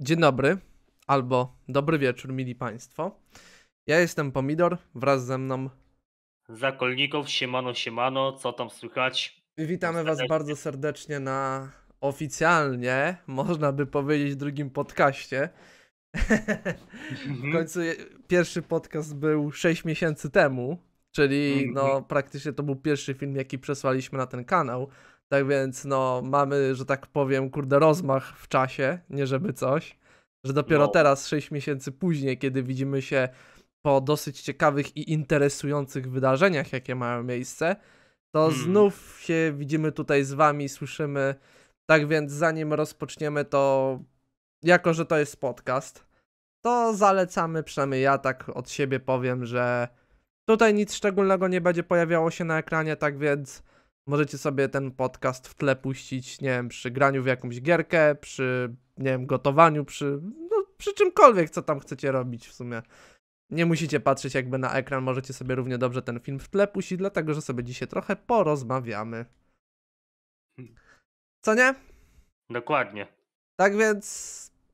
Dzień dobry albo dobry wieczór, mili Państwo. Ja jestem Pomidor, wraz ze mną. Zakolników, siemano, siemano, co tam słychać? Witamy Was bardzo serdecznie na oficjalnie, można by powiedzieć, drugim podcaście. w mhm. końcu pierwszy podcast był 6 miesięcy temu, czyli mhm. no, praktycznie to był pierwszy film, jaki przesłaliśmy na ten kanał. Tak więc, no, mamy, że tak powiem, kurde, rozmach w czasie, nie żeby coś. Że dopiero no. teraz, 6 miesięcy później, kiedy widzimy się po dosyć ciekawych i interesujących wydarzeniach, jakie mają miejsce, to hmm. znów się widzimy tutaj z wami, słyszymy. Tak więc, zanim rozpoczniemy, to jako, że to jest podcast, to zalecamy, przynajmniej ja tak od siebie powiem, że tutaj nic szczególnego nie będzie pojawiało się na ekranie, tak więc Możecie sobie ten podcast w tle puścić, nie wiem, przy graniu w jakąś gierkę, przy, nie wiem, gotowaniu, przy, no, przy czymkolwiek, co tam chcecie robić w sumie. Nie musicie patrzeć jakby na ekran, możecie sobie równie dobrze ten film w tle puścić, dlatego że sobie dzisiaj trochę porozmawiamy. Co nie? Dokładnie. Tak więc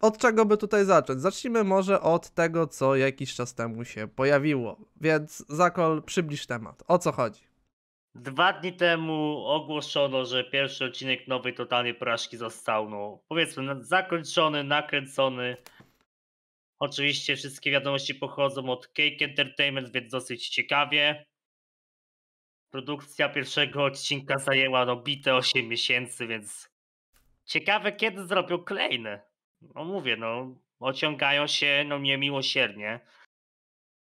od czego by tutaj zacząć? Zacznijmy może od tego, co jakiś czas temu się pojawiło. Więc Zakol, przybliż temat. O co chodzi? Dwa dni temu ogłoszono, że pierwszy odcinek nowej totalnej porażki został, no powiedzmy, zakończony, nakręcony. Oczywiście wszystkie wiadomości pochodzą od Cake Entertainment, więc dosyć ciekawie. Produkcja pierwszego odcinka zajęła no bite 8 miesięcy, więc ciekawe kiedy zrobią kolejne. No mówię, no ociągają się no niemiłosiernie.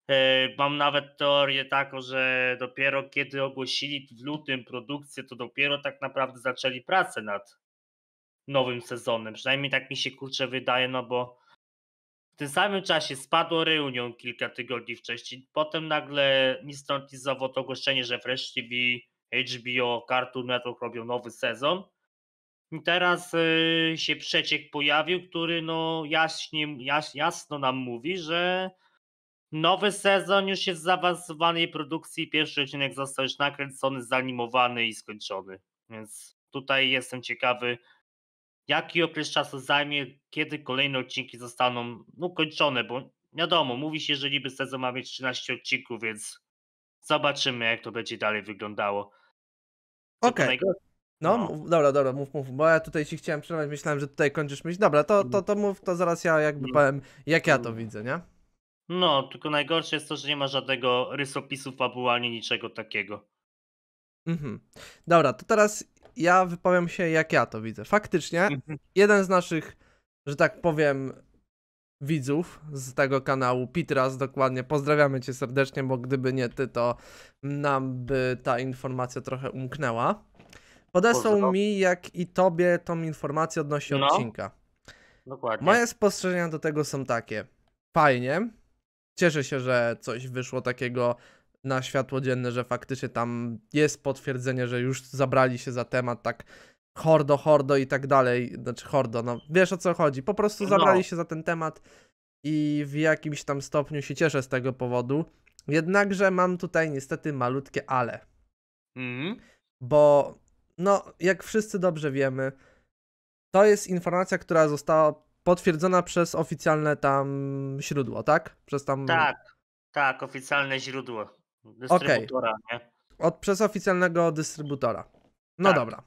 E, mam nawet teorię taką, że dopiero kiedy ogłosili w lutym produkcję, to dopiero tak naprawdę zaczęli pracę nad nowym sezonem. Przynajmniej tak mi się kurczę wydaje, no bo w tym samym czasie spadło Reunion kilka tygodni wcześniej. Potem nagle ni stąd ni zowąd ogłoszenie, że Fresh TV, HBO, Cartoon Network robią nowy sezon. I teraz yy, się przeciek pojawił, który no jaśnie, jasno nam mówi, że Nowy sezon już jest w zaawansowanej produkcji. Pierwszy odcinek został już nakręcony, zanimowany i skończony. Więc tutaj jestem ciekawy, jaki okres czasu zajmie, kiedy kolejne odcinki zostaną ukończone, no, bo wiadomo, mówi się, że niby sezon ma mieć 13 odcinków, więc zobaczymy, jak to będzie dalej wyglądało. Okej. Okay. No, no. Mów, dobra, dobra, mów, mów, bo ja tutaj się chciałem przerwać, myślałem, że tutaj kończysz myśl. Dobra, to, to, to mów, to zaraz ja jakby no. powiem, jak ja to no. widzę, nie? No, tylko najgorsze jest to, że nie ma żadnego rysopisu fabułalnie, niczego takiego. Mhm. Dobra, to teraz ja wypowiem się, jak ja to widzę. Faktycznie, mhm. jeden z naszych, że tak powiem, widzów z tego kanału, Pitras dokładnie, pozdrawiamy cię serdecznie, bo gdyby nie ty, to nam by ta informacja trochę umknęła. Podesłał Boże, no. mi, jak i tobie, tą informację odnośnie no. odcinka. Dokładnie. Moje spostrzeżenia do tego są takie. Fajnie, cieszę się, że coś wyszło takiego na światło dzienne, że faktycznie tam jest potwierdzenie, że już zabrali się za temat tak hordo, hordo i tak dalej. Znaczy hordo, no wiesz o co chodzi. Po prostu no. zabrali no. się za ten temat i w jakimś tam stopniu się cieszę z tego powodu. Jednakże mam tutaj niestety malutkie ale. Mm. Bo, no, jak wszyscy dobrze wiemy, to jest informacja, która została potwierdzona przez oficjalne tam źródło, tak? Przez tam... Tak, tak, oficjalne źródło. Dystrybutora, okay. nie? Od, przez oficjalnego dystrybutora. No tak. dobra.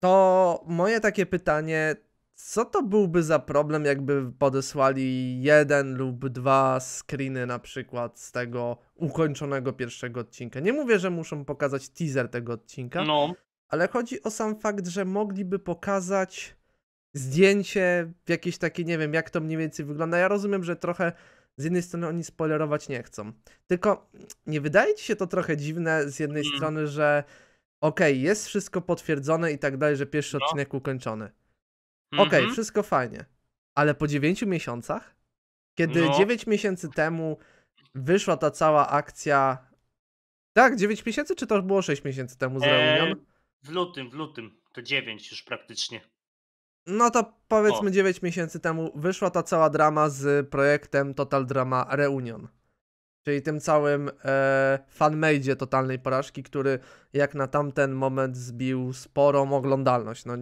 To moje takie pytanie, co to byłby za problem, jakby podesłali jeden lub dwa screeny na przykład z tego ukończonego pierwszego odcinka? Nie mówię, że muszą pokazać teaser tego odcinka, no. ale chodzi o sam fakt, że mogliby pokazać zdjęcie, jakieś takie, nie wiem, jak to mniej więcej wygląda. Ja rozumiem, że trochę z jednej strony oni spoilerować nie chcą. Tylko nie wydaje ci się to trochę dziwne z jednej mm. strony, że okej, okay, jest wszystko potwierdzone i tak dalej, że pierwszy no. odcinek ukończony. Okej, okay, mhm. wszystko fajnie. Ale po 9 miesiącach? Kiedy no. 9 miesięcy temu wyszła ta cała akcja. Tak, 9 miesięcy, czy to było 6 miesięcy temu z eee, Reunion? W lutym, w lutym. To 9 już praktycznie. No to powiedzmy o. 9 miesięcy temu wyszła ta cała drama z projektem Total Drama Reunion. Czyli tym całym e, totalnej porażki, który jak na tamten moment zbił sporą oglądalność. No,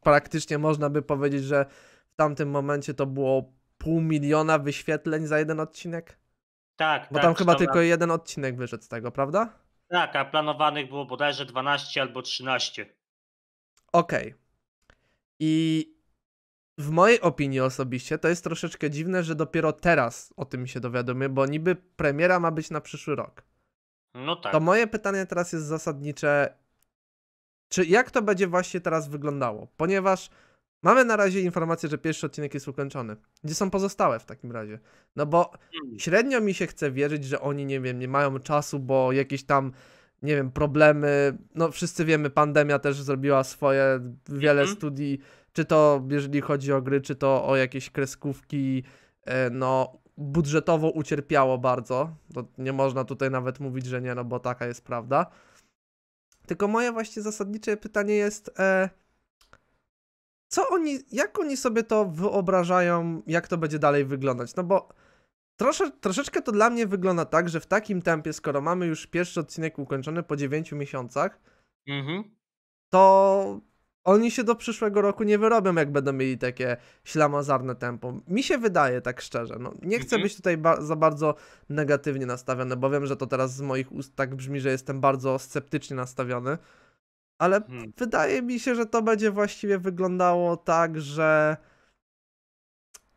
praktycznie można by powiedzieć, że w tamtym momencie to było pół miliona wyświetleń za jeden odcinek. Tak. Bo tak, tam chyba tylko jeden odcinek wyszedł z tego, prawda? Tak, a planowanych było bodajże 12 albo 13. Okej. Okay. I w mojej opinii osobiście to jest troszeczkę dziwne, że dopiero teraz o tym się dowiadujemy, bo niby premiera ma być na przyszły rok. No tak. To moje pytanie teraz jest zasadnicze. Czy jak to będzie właśnie teraz wyglądało? Ponieważ mamy na razie informację, że pierwszy odcinek jest ukończony. Gdzie są pozostałe w takim razie? No bo hmm. średnio mi się chce wierzyć, że oni, nie wiem, nie mają czasu, bo jakieś tam nie wiem, problemy. No wszyscy wiemy, pandemia też zrobiła swoje, wiele mm studii czy to jeżeli chodzi o gry, czy to o jakieś kreskówki, e, no budżetowo ucierpiało bardzo. To nie można tutaj nawet mówić, że nie, no bo taka jest prawda. Tylko moje właśnie zasadnicze pytanie jest, e, co oni, jak oni sobie to wyobrażają, jak to będzie dalej wyglądać? No bo trosze, troszeczkę to dla mnie wygląda tak, że w takim tempie, skoro mamy już pierwszy odcinek ukończony po 9 miesiącach, mhm. to oni się do przyszłego roku nie wyrobią, jak będą mieli takie ślamazarne tempo. Mi się wydaje, tak szczerze. No, nie chcę mhm. być tutaj ba za bardzo negatywnie nastawiony, bo wiem, że to teraz z moich ust tak brzmi, że jestem bardzo sceptycznie nastawiony. Ale hmm. wydaje mi się, że to będzie właściwie wyglądało tak, że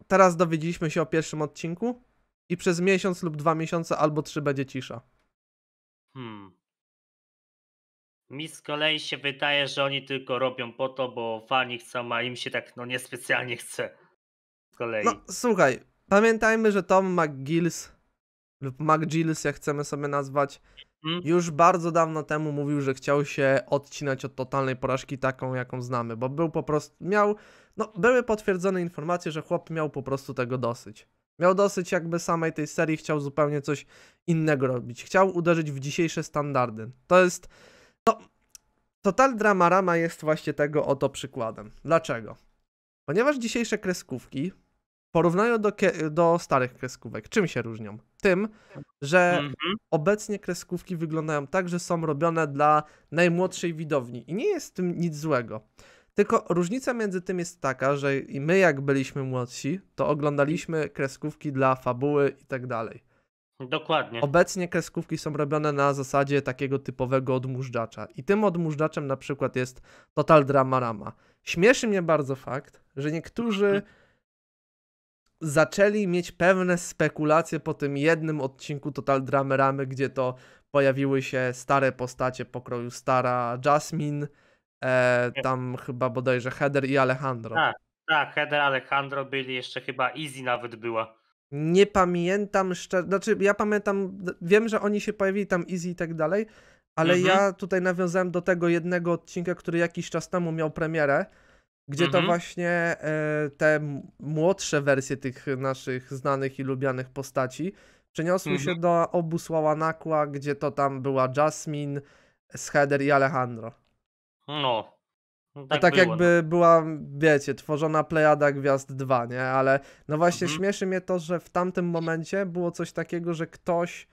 teraz dowiedzieliśmy się o pierwszym odcinku i przez miesiąc lub dwa miesiące albo trzy będzie cisza. Hmm. Mi z kolei się wydaje, że oni tylko robią po to, bo fani chcą, a im się tak no niespecjalnie chce. Z kolei. No słuchaj, pamiętajmy, że Tom McGills lub McGills, jak chcemy sobie nazwać, hmm? już bardzo dawno temu mówił, że chciał się odcinać od totalnej porażki taką, jaką znamy, bo był po prostu, miał, no były potwierdzone informacje, że chłop miał po prostu tego dosyć. Miał dosyć jakby samej tej serii, chciał zupełnie coś innego robić. Chciał uderzyć w dzisiejsze standardy. To jest no, Total Dramarama jest właśnie tego oto przykładem. Dlaczego? Ponieważ dzisiejsze kreskówki porównają do, do starych kreskówek. Czym się różnią? Tym, że mhm. obecnie kreskówki wyglądają tak, że są robione dla najmłodszej widowni. I nie jest w tym nic złego. Tylko różnica między tym jest taka, że i my jak byliśmy młodsi, to oglądaliśmy kreskówki dla fabuły i tak dalej. Dokładnie. Obecnie kreskówki są robione na zasadzie takiego typowego odmóżdżacza. I tym odmóżdżaczem na przykład jest Total Drama Rama. Śmieszy mnie bardzo fakt, że niektórzy mhm. zaczęli mieć pewne spekulacje po tym jednym odcinku Total Drama Ramy, gdzie to pojawiły się stare postacie pokroju Stara Jasmine, e, tam chyba bodajże Heather i Alejandro. Tak, tak, Heather, Alejandro byli, jeszcze chyba Easy nawet była. Nie pamiętam szczerze, znaczy ja pamiętam, wiem, że oni się pojawili tam Easy i tak dalej, ale mhm. ja tutaj nawiązałem do tego jednego odcinka, który jakiś czas temu miał premierę, gdzie mhm. to właśnie e, te młodsze wersje tych naszych znanych i lubianych postaci przeniosły mhm. się do obu Sławanakła, gdzie to tam była Jasmine, Heather i Alejandro. No, no tak A tak było, jakby no. była, wiecie, tworzona plejada Gwiazd 2, nie? Ale no właśnie mhm. śmieszy mnie to, że w tamtym momencie było coś takiego, że ktoś...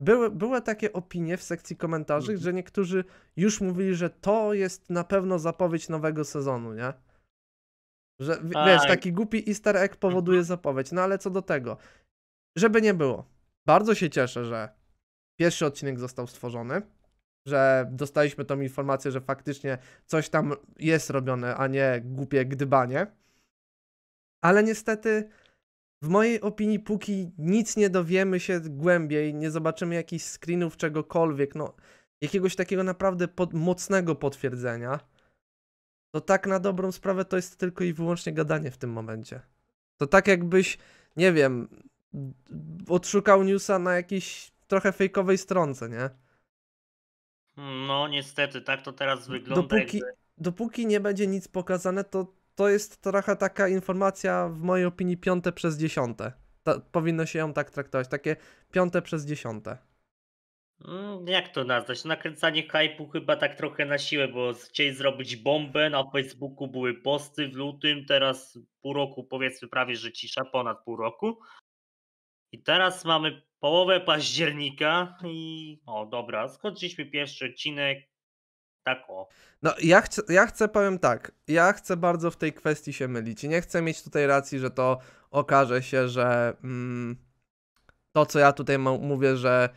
Były, były takie opinie w sekcji komentarzy, mhm. że niektórzy już mówili, że to jest na pewno zapowiedź nowego sezonu, nie? Że w, wiesz, tak. taki głupi easter egg powoduje mhm. zapowiedź, no ale co do tego. Żeby nie było. Bardzo się cieszę, że pierwszy odcinek został stworzony że dostaliśmy tą informację, że faktycznie coś tam jest robione, a nie głupie gdybanie. Ale niestety, w mojej opinii, póki nic nie dowiemy się głębiej, nie zobaczymy jakichś screenów czegokolwiek, no jakiegoś takiego naprawdę pod, mocnego potwierdzenia, to tak na dobrą sprawę to jest tylko i wyłącznie gadanie w tym momencie. To tak jakbyś, nie wiem, odszukał newsa na jakiejś trochę fejkowej stronce, nie? No niestety, tak to teraz wygląda. Dopóki, jakby... dopóki nie będzie nic pokazane, to to jest trochę taka informacja, w mojej opinii, piąte przez dziesiąte. powinno się ją tak traktować, takie piąte przez dziesiąte. Mm, jak to nazwać? Nakręcanie hype'u chyba tak trochę na siłę, bo chcieli zrobić bombę, na Facebooku były posty w lutym, teraz pół roku powiedzmy prawie, że cisza, ponad pół roku. I teraz mamy połowę października i o dobra, skończyliśmy pierwszy odcinek. Tak o. No ja, chcę, ja chcę, powiem tak, ja chcę bardzo w tej kwestii się mylić i nie chcę mieć tutaj racji, że to okaże się, że mm, to co ja tutaj mówię, że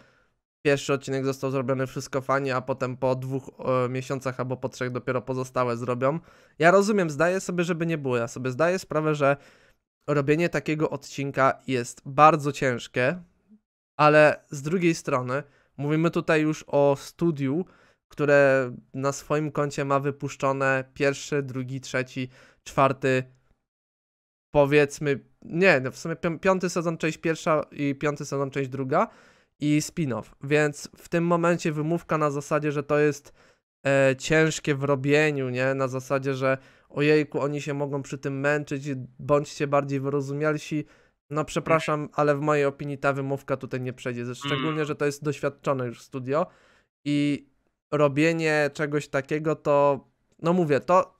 pierwszy odcinek został zrobiony wszystko fajnie, a potem po dwóch e, miesiącach albo po trzech dopiero pozostałe zrobią. Ja rozumiem, zdaję sobie, żeby nie było. Ja sobie zdaję sprawę, że robienie takiego odcinka jest bardzo ciężkie, ale z drugiej strony mówimy tutaj już o studiu, które na swoim koncie ma wypuszczone pierwszy, drugi, trzeci, czwarty, powiedzmy, nie, no w sumie piąty sezon, część pierwsza i piąty sezon, część druga i spin-off. Więc w tym momencie wymówka na zasadzie, że to jest e, ciężkie w robieniu, nie? Na zasadzie, że ojejku, oni się mogą przy tym męczyć, bądźcie bardziej wyrozumialsi. No przepraszam, ale w mojej opinii ta wymówka tutaj nie przejdzie. Mm. Szczególnie, że to jest doświadczone już studio i robienie czegoś takiego to, no mówię, to,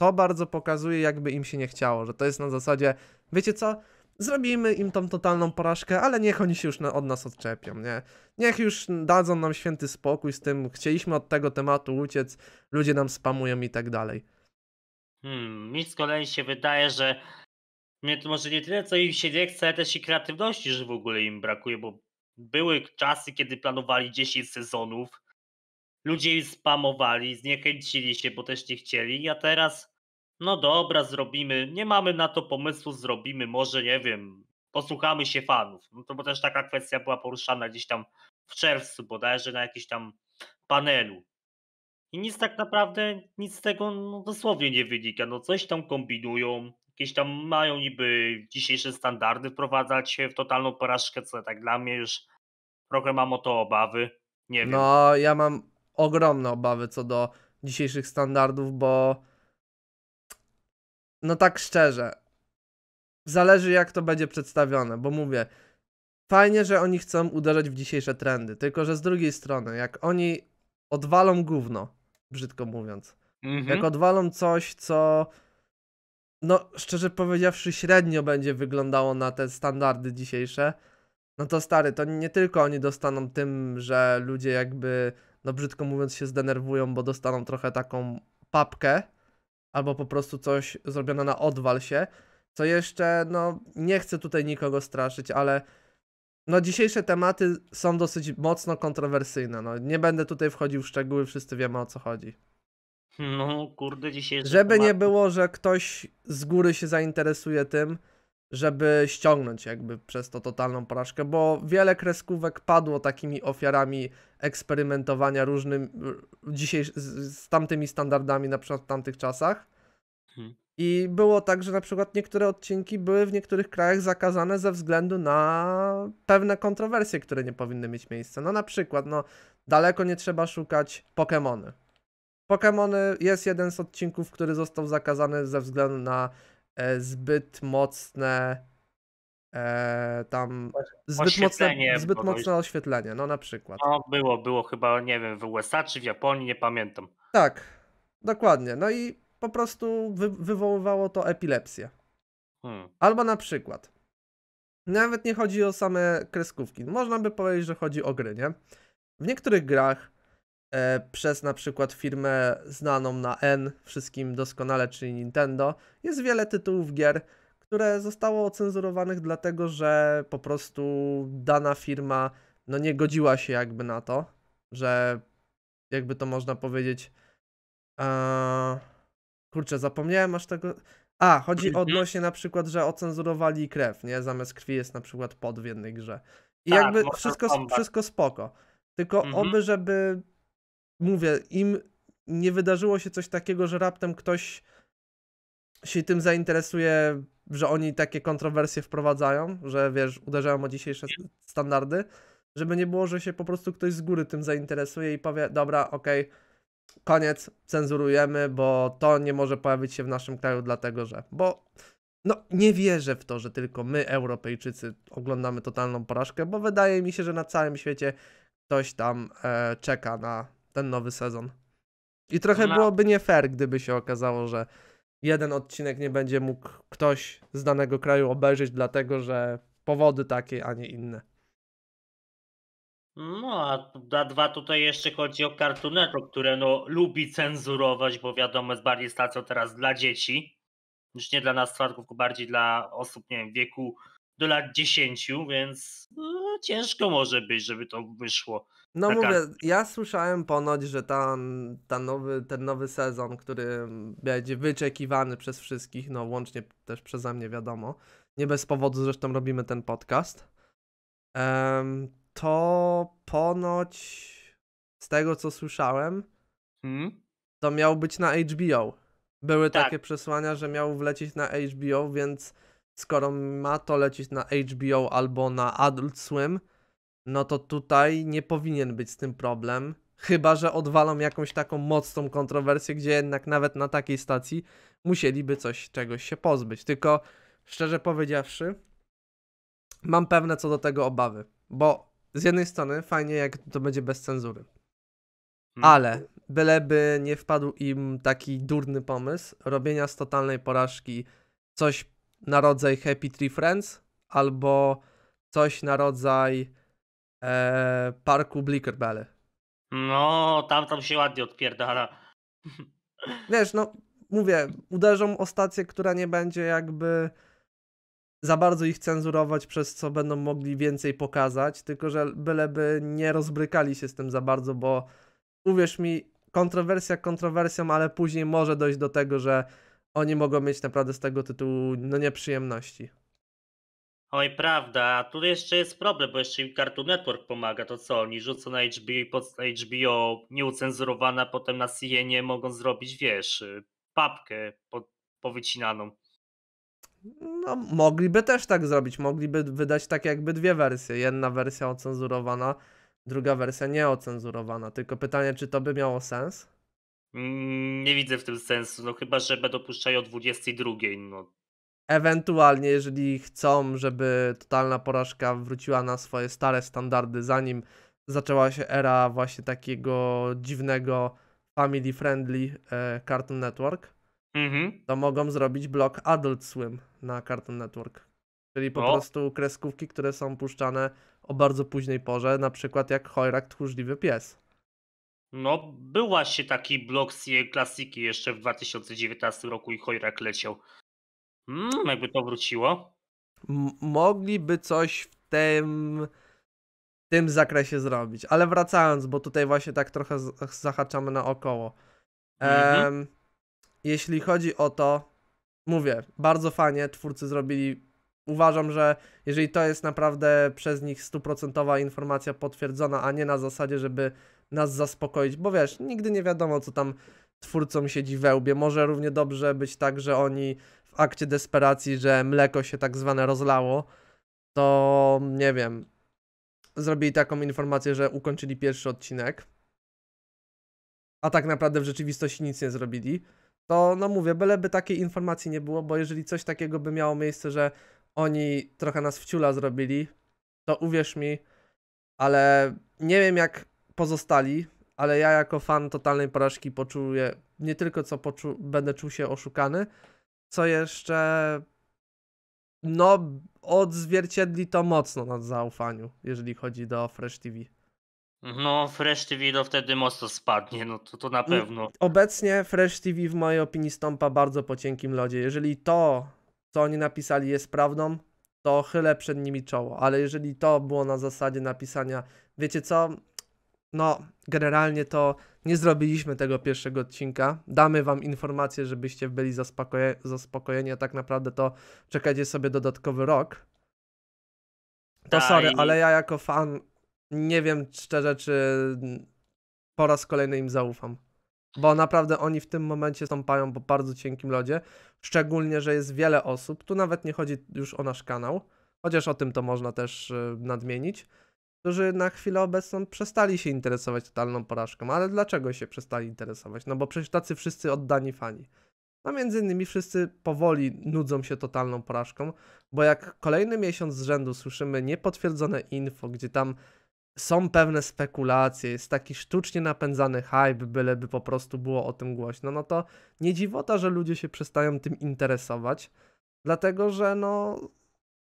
to bardzo pokazuje, jakby im się nie chciało, że to jest na zasadzie, wiecie co, zrobimy im tą totalną porażkę, ale niech oni się już na, od nas odczepią, nie? Niech już dadzą nam święty spokój z tym, chcieliśmy od tego tematu uciec, ludzie nam spamują i tak dalej. Hmm, mi z kolei się wydaje, że mnie to może nie tyle, co im się nie chce, ale też i kreatywności, że w ogóle im brakuje, bo były czasy, kiedy planowali 10 sezonów, ludzie spamowali, zniechęcili się, bo też nie chcieli, a teraz no dobra, zrobimy, nie mamy na to pomysłu, zrobimy, może, nie wiem, posłuchamy się fanów. No to bo też taka kwestia była poruszana gdzieś tam w czerwcu bodajże na jakimś tam panelu i nic tak naprawdę, nic z tego no, dosłownie nie wynika. No coś tam kombinują, jakieś tam mają niby dzisiejsze standardy wprowadzać w totalną porażkę, co tak dla mnie już trochę mam o to obawy. Nie wiem. No, ja mam ogromne obawy co do dzisiejszych standardów, bo no tak szczerze, zależy jak to będzie przedstawione, bo mówię, fajnie, że oni chcą uderzać w dzisiejsze trendy, tylko że z drugiej strony, jak oni odwalą gówno brzydko mówiąc. Mhm. Jak odwalą coś, co no szczerze powiedziawszy średnio będzie wyglądało na te standardy dzisiejsze, no to stary, to nie tylko oni dostaną tym, że ludzie jakby, no brzydko mówiąc, się zdenerwują, bo dostaną trochę taką papkę, albo po prostu coś zrobione na odwal się, co jeszcze, no nie chcę tutaj nikogo straszyć, ale no dzisiejsze tematy są dosyć mocno kontrowersyjne. No, nie będę tutaj wchodził w szczegóły, wszyscy wiemy o co chodzi. No kurde, dzisiejsze Żeby tematy. nie było, że ktoś z góry się zainteresuje tym, żeby ściągnąć jakby przez to totalną porażkę, bo wiele kreskówek padło takimi ofiarami eksperymentowania różnym dzisiaj z, z tamtymi standardami na przykład w tamtych czasach. Hmm. I było tak, że na przykład niektóre odcinki były w niektórych krajach zakazane ze względu na pewne kontrowersje, które nie powinny mieć miejsca. No na przykład, no daleko nie trzeba szukać Pokémony. Pokémony jest jeden z odcinków, który został zakazany ze względu na e, zbyt mocne e, tam zbyt mocne, zbyt mocne oświetlenie, no na przykład. No było, było chyba, nie wiem, w USA czy w Japonii, nie pamiętam. Tak, dokładnie. No i po prostu wy, wywoływało to epilepsję. Hmm. Albo na przykład, nawet nie chodzi o same kreskówki. Można by powiedzieć, że chodzi o gry, nie? W niektórych grach e, przez na przykład firmę znaną na N, wszystkim doskonale, czyli Nintendo, jest wiele tytułów gier, które zostało ocenzurowanych dlatego, że po prostu dana firma no nie godziła się jakby na to, że jakby to można powiedzieć... E, Kurczę, zapomniałem aż tego. A, chodzi mhm. odnośnie na przykład, że ocenzurowali krew, nie? Zamiast krwi jest na przykład pod w jednej grze. I tak, jakby wszystko, tak. wszystko spoko. Tylko mhm. oby, żeby. Mówię, im nie wydarzyło się coś takiego, że raptem ktoś się tym zainteresuje, że oni takie kontrowersje wprowadzają, że wiesz, uderzają o dzisiejsze standardy, żeby nie było, że się po prostu ktoś z góry tym zainteresuje i powie, dobra, okej. Okay, koniec, cenzurujemy, bo to nie może pojawić się w naszym kraju, dlatego że. Bo no, nie wierzę w to, że tylko my, Europejczycy, oglądamy totalną porażkę, bo wydaje mi się, że na całym świecie ktoś tam e, czeka na ten nowy sezon. I trochę byłoby nie fair, gdyby się okazało, że jeden odcinek nie będzie mógł ktoś z danego kraju obejrzeć, dlatego że powody takie, a nie inne. No, a, a dwa tutaj jeszcze chodzi o kartunetro, które no, lubi cenzurować, bo wiadomo, jest bardziej stacją teraz dla dzieci, już nie dla nas twardków, tylko bardziej dla osób, nie wiem, wieku do lat 10, więc no, ciężko może być, żeby to wyszło. No Taka... mówię, ja słyszałem ponoć, że ta, ta nowy, ten nowy sezon, który będzie wyczekiwany przez wszystkich, no łącznie też przeze mnie wiadomo, nie bez powodu zresztą robimy ten podcast. Um, to ponoć z tego co słyszałem, hmm? to miał być na HBO. Były tak. takie przesłania, że miał wlecieć na HBO, więc skoro ma to lecieć na HBO albo na Adult Swim, no to tutaj nie powinien być z tym problem. Chyba, że odwalą jakąś taką mocną kontrowersję, gdzie jednak nawet na takiej stacji musieliby coś, czegoś się pozbyć. Tylko szczerze powiedziawszy, mam pewne co do tego obawy, bo z jednej strony fajnie, jak to będzie bez cenzury. Hmm. Ale byleby nie wpadł im taki durny pomysł robienia z totalnej porażki coś na rodzaj Happy Tree Friends albo coś na rodzaj e, parku Blickerbelle. No, tam tam się ładnie odpierdala. Wiesz, no mówię, uderzą o stację, która nie będzie jakby za bardzo ich cenzurować, przez co będą mogli więcej pokazać, tylko że byleby nie rozbrykali się z tym za bardzo, bo uwierz mi, kontrowersja kontrowersją, ale później może dojść do tego, że oni mogą mieć naprawdę z tego tytułu no, nieprzyjemności. Oj, prawda, a tu jeszcze jest problem, bo jeszcze im Cartoon Network pomaga, to co, oni rzucą na HBO, pod HBO nieucenzurowana, potem na CNN mogą zrobić, wiesz, y, papkę po, powycinaną. No, mogliby też tak zrobić. Mogliby wydać tak jakby dwie wersje. Jedna wersja ocenzurowana, druga wersja nieocenzurowana. Tylko pytanie, czy to by miało sens? Mm, nie widzę w tym sensu, no chyba, że będą puszczali o 22, no. Ewentualnie, jeżeli chcą, żeby totalna porażka wróciła na swoje stare standardy, zanim zaczęła się era właśnie takiego dziwnego family friendly e, Cartoon Network, mhm. to mogą zrobić blok Adult Swim na Cartoon Network. Czyli po prostu kreskówki, które są puszczane o bardzo późnej porze, na przykład jak Hojrak Tchórzliwy Pies. No, był właśnie taki blok z klasiki jeszcze w 2019 roku i Hojrak leciał. Mm, jakby to wróciło. mogliby coś w tym, w tym zakresie zrobić, ale wracając, bo tutaj właśnie tak trochę zahaczamy naokoło. Mhm. Ehm, jeśli chodzi o to, mówię, bardzo fajnie twórcy zrobili. Uważam, że jeżeli to jest naprawdę przez nich stuprocentowa informacja potwierdzona, a nie na zasadzie, żeby nas zaspokoić, bo wiesz, nigdy nie wiadomo, co tam twórcom siedzi łbie. Może równie dobrze być tak, że oni w akcie desperacji, że mleko się tak zwane rozlało, to nie wiem, zrobili taką informację, że ukończyli pierwszy odcinek, a tak naprawdę w rzeczywistości nic nie zrobili to no mówię, byleby takiej informacji nie było, bo jeżeli coś takiego by miało miejsce, że oni trochę nas wciula zrobili, to uwierz mi, ale nie wiem jak pozostali, ale ja jako fan totalnej porażki poczuję, nie tylko co poczu będę czuł się oszukany, co jeszcze no odzwierciedli to mocno na zaufaniu, jeżeli chodzi do Fresh TV. No, Fresh TV to wtedy mocno spadnie, no to, to na pewno. Obecnie Fresh TV w mojej opinii stąpa bardzo po cienkim lodzie. Jeżeli to, co oni napisali jest prawdą, to chylę przed nimi czoło. Ale jeżeli to było na zasadzie napisania, wiecie co, no generalnie to nie zrobiliśmy tego pierwszego odcinka. Damy wam informację, żebyście byli zaspokoje zaspokojeni, a tak naprawdę to czekajcie sobie dodatkowy rok. To Daj. Tak. sorry, ale ja jako fan nie wiem szczerze, czy po raz kolejny im zaufam. Bo naprawdę oni w tym momencie stąpają po bardzo cienkim lodzie. Szczególnie, że jest wiele osób. Tu nawet nie chodzi już o nasz kanał, chociaż o tym to można też e, nadmienić, którzy na chwilę obecną przestali się interesować totalną porażką. Ale dlaczego się przestali interesować? No bo przecież tacy wszyscy oddani fani. No między innymi wszyscy powoli nudzą się totalną porażką, bo jak kolejny miesiąc z rzędu słyszymy niepotwierdzone info, gdzie tam są pewne spekulacje, jest taki sztucznie napędzany hype, byleby po prostu było o tym głośno, no to nie dziwota, że ludzie się przestają tym interesować, dlatego że no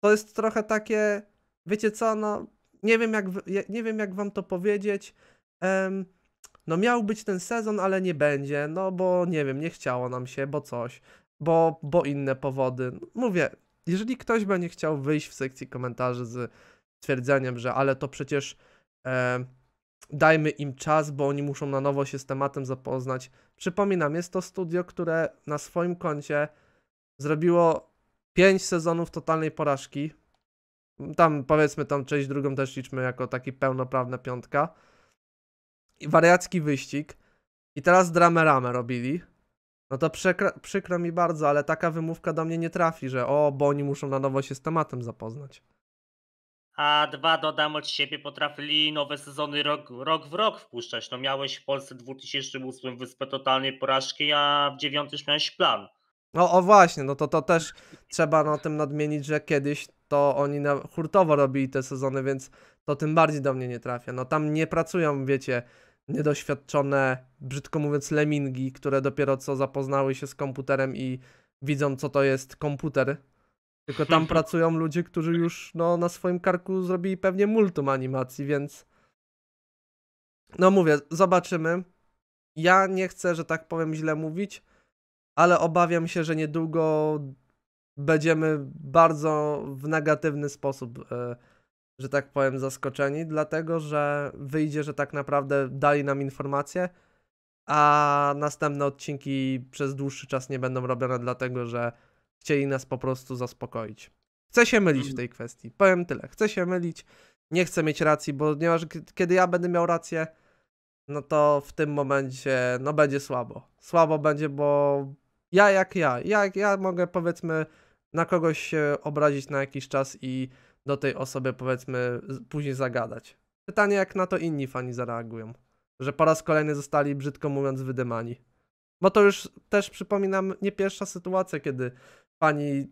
to jest trochę takie, wiecie co, no nie wiem jak, nie wiem jak wam to powiedzieć, um, no miał być ten sezon, ale nie będzie, no bo nie wiem, nie chciało nam się, bo coś, bo, bo inne powody. Mówię, jeżeli ktoś będzie chciał wyjść w sekcji komentarzy z twierdzeniem, że ale to przecież E, dajmy im czas, bo oni muszą na nowo się z tematem zapoznać. Przypominam, jest to studio, które na swoim koncie zrobiło 5 sezonów totalnej porażki. Tam powiedzmy tam część drugą też liczmy jako taki pełnoprawna piątka. I wariacki wyścig. I teraz drameramę robili. No to przykro mi bardzo, ale taka wymówka do mnie nie trafi, że o, bo oni muszą na nowo się z tematem zapoznać a dwa dodam od siebie, potrafili nowe sezony rok, rok w rok wpuszczać. No miałeś w Polsce w 2008 wyspę totalnej porażki, a w 9 już miałeś plan. No o właśnie, no to, to też trzeba na tym nadmienić, że kiedyś to oni na, hurtowo robili te sezony, więc to tym bardziej do mnie nie trafia. No tam nie pracują, wiecie, niedoświadczone, brzydko mówiąc, lemingi, które dopiero co zapoznały się z komputerem i widzą, co to jest komputer, tylko tam pracują ludzie, którzy już no, na swoim karku zrobili pewnie multum animacji, więc. No mówię, zobaczymy. Ja nie chcę, że tak powiem, źle mówić, ale obawiam się, że niedługo będziemy bardzo w negatywny sposób, e, że tak powiem, zaskoczeni, dlatego że wyjdzie, że tak naprawdę dali nam informacje, a następne odcinki przez dłuższy czas nie będą robione, dlatego że Chcieli nas po prostu zaspokoić. Chcę się mylić w mhm. tej kwestii. Powiem tyle. Chcę się mylić. Nie chcę mieć racji, bo ponieważ kiedy ja będę miał rację, no to w tym momencie no będzie słabo. Słabo będzie, bo ja jak ja, ja jak ja mogę powiedzmy na kogoś się obrazić na jakiś czas i do tej osoby powiedzmy później zagadać. Pytanie jak na to inni fani zareagują, że po raz kolejny zostali brzydko mówiąc wydymani. Bo to już też przypominam nie pierwsza sytuacja, kiedy fani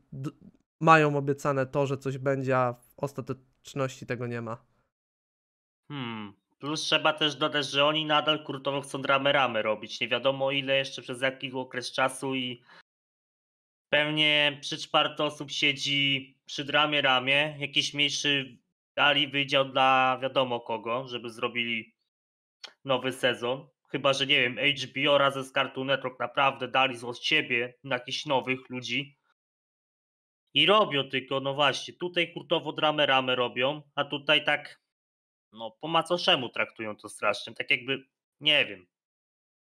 mają obiecane to, że coś będzie, a w ostateczności tego nie ma. Hmm. Plus trzeba też dodać, że oni nadal kurtowo chcą dramy ramy robić. Nie wiadomo ile jeszcze przez jaki okres czasu i pewnie przy czwarte osób siedzi przy dramie ramie. Jakiś mniejszy dali wydział dla wiadomo kogo, żeby zrobili nowy sezon. Chyba, że nie wiem, HBO razem z Cartoon Network naprawdę dali z siebie na jakichś nowych ludzi i robią tylko, no właśnie, tutaj kurtowo dramę ramę robią, a tutaj tak, no po macoszemu traktują to strasznie, tak jakby, nie wiem,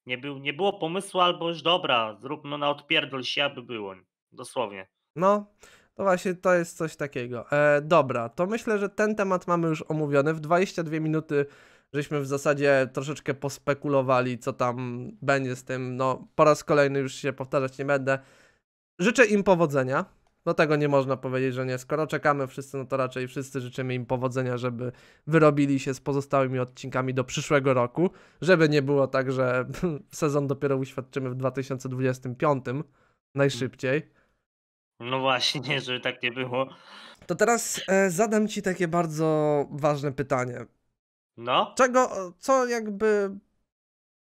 nie, był, nie było pomysłu albo już dobra, zróbmy na odpierdol się, aby było, dosłownie. No, to właśnie, to jest coś takiego. E, dobra, to myślę, że ten temat mamy już omówiony. W 22 minuty żeśmy w zasadzie troszeczkę pospekulowali, co tam będzie z tym. No, po raz kolejny już się powtarzać nie będę. Życzę im powodzenia. No tego nie można powiedzieć, że nie. Skoro czekamy wszyscy, no to raczej wszyscy życzymy im powodzenia, żeby wyrobili się z pozostałymi odcinkami do przyszłego roku, żeby nie było tak, że sezon dopiero uświadczymy w 2025 najszybciej. No właśnie, żeby tak nie było. To teraz e, zadam ci takie bardzo ważne pytanie. No? Czego, co jakby,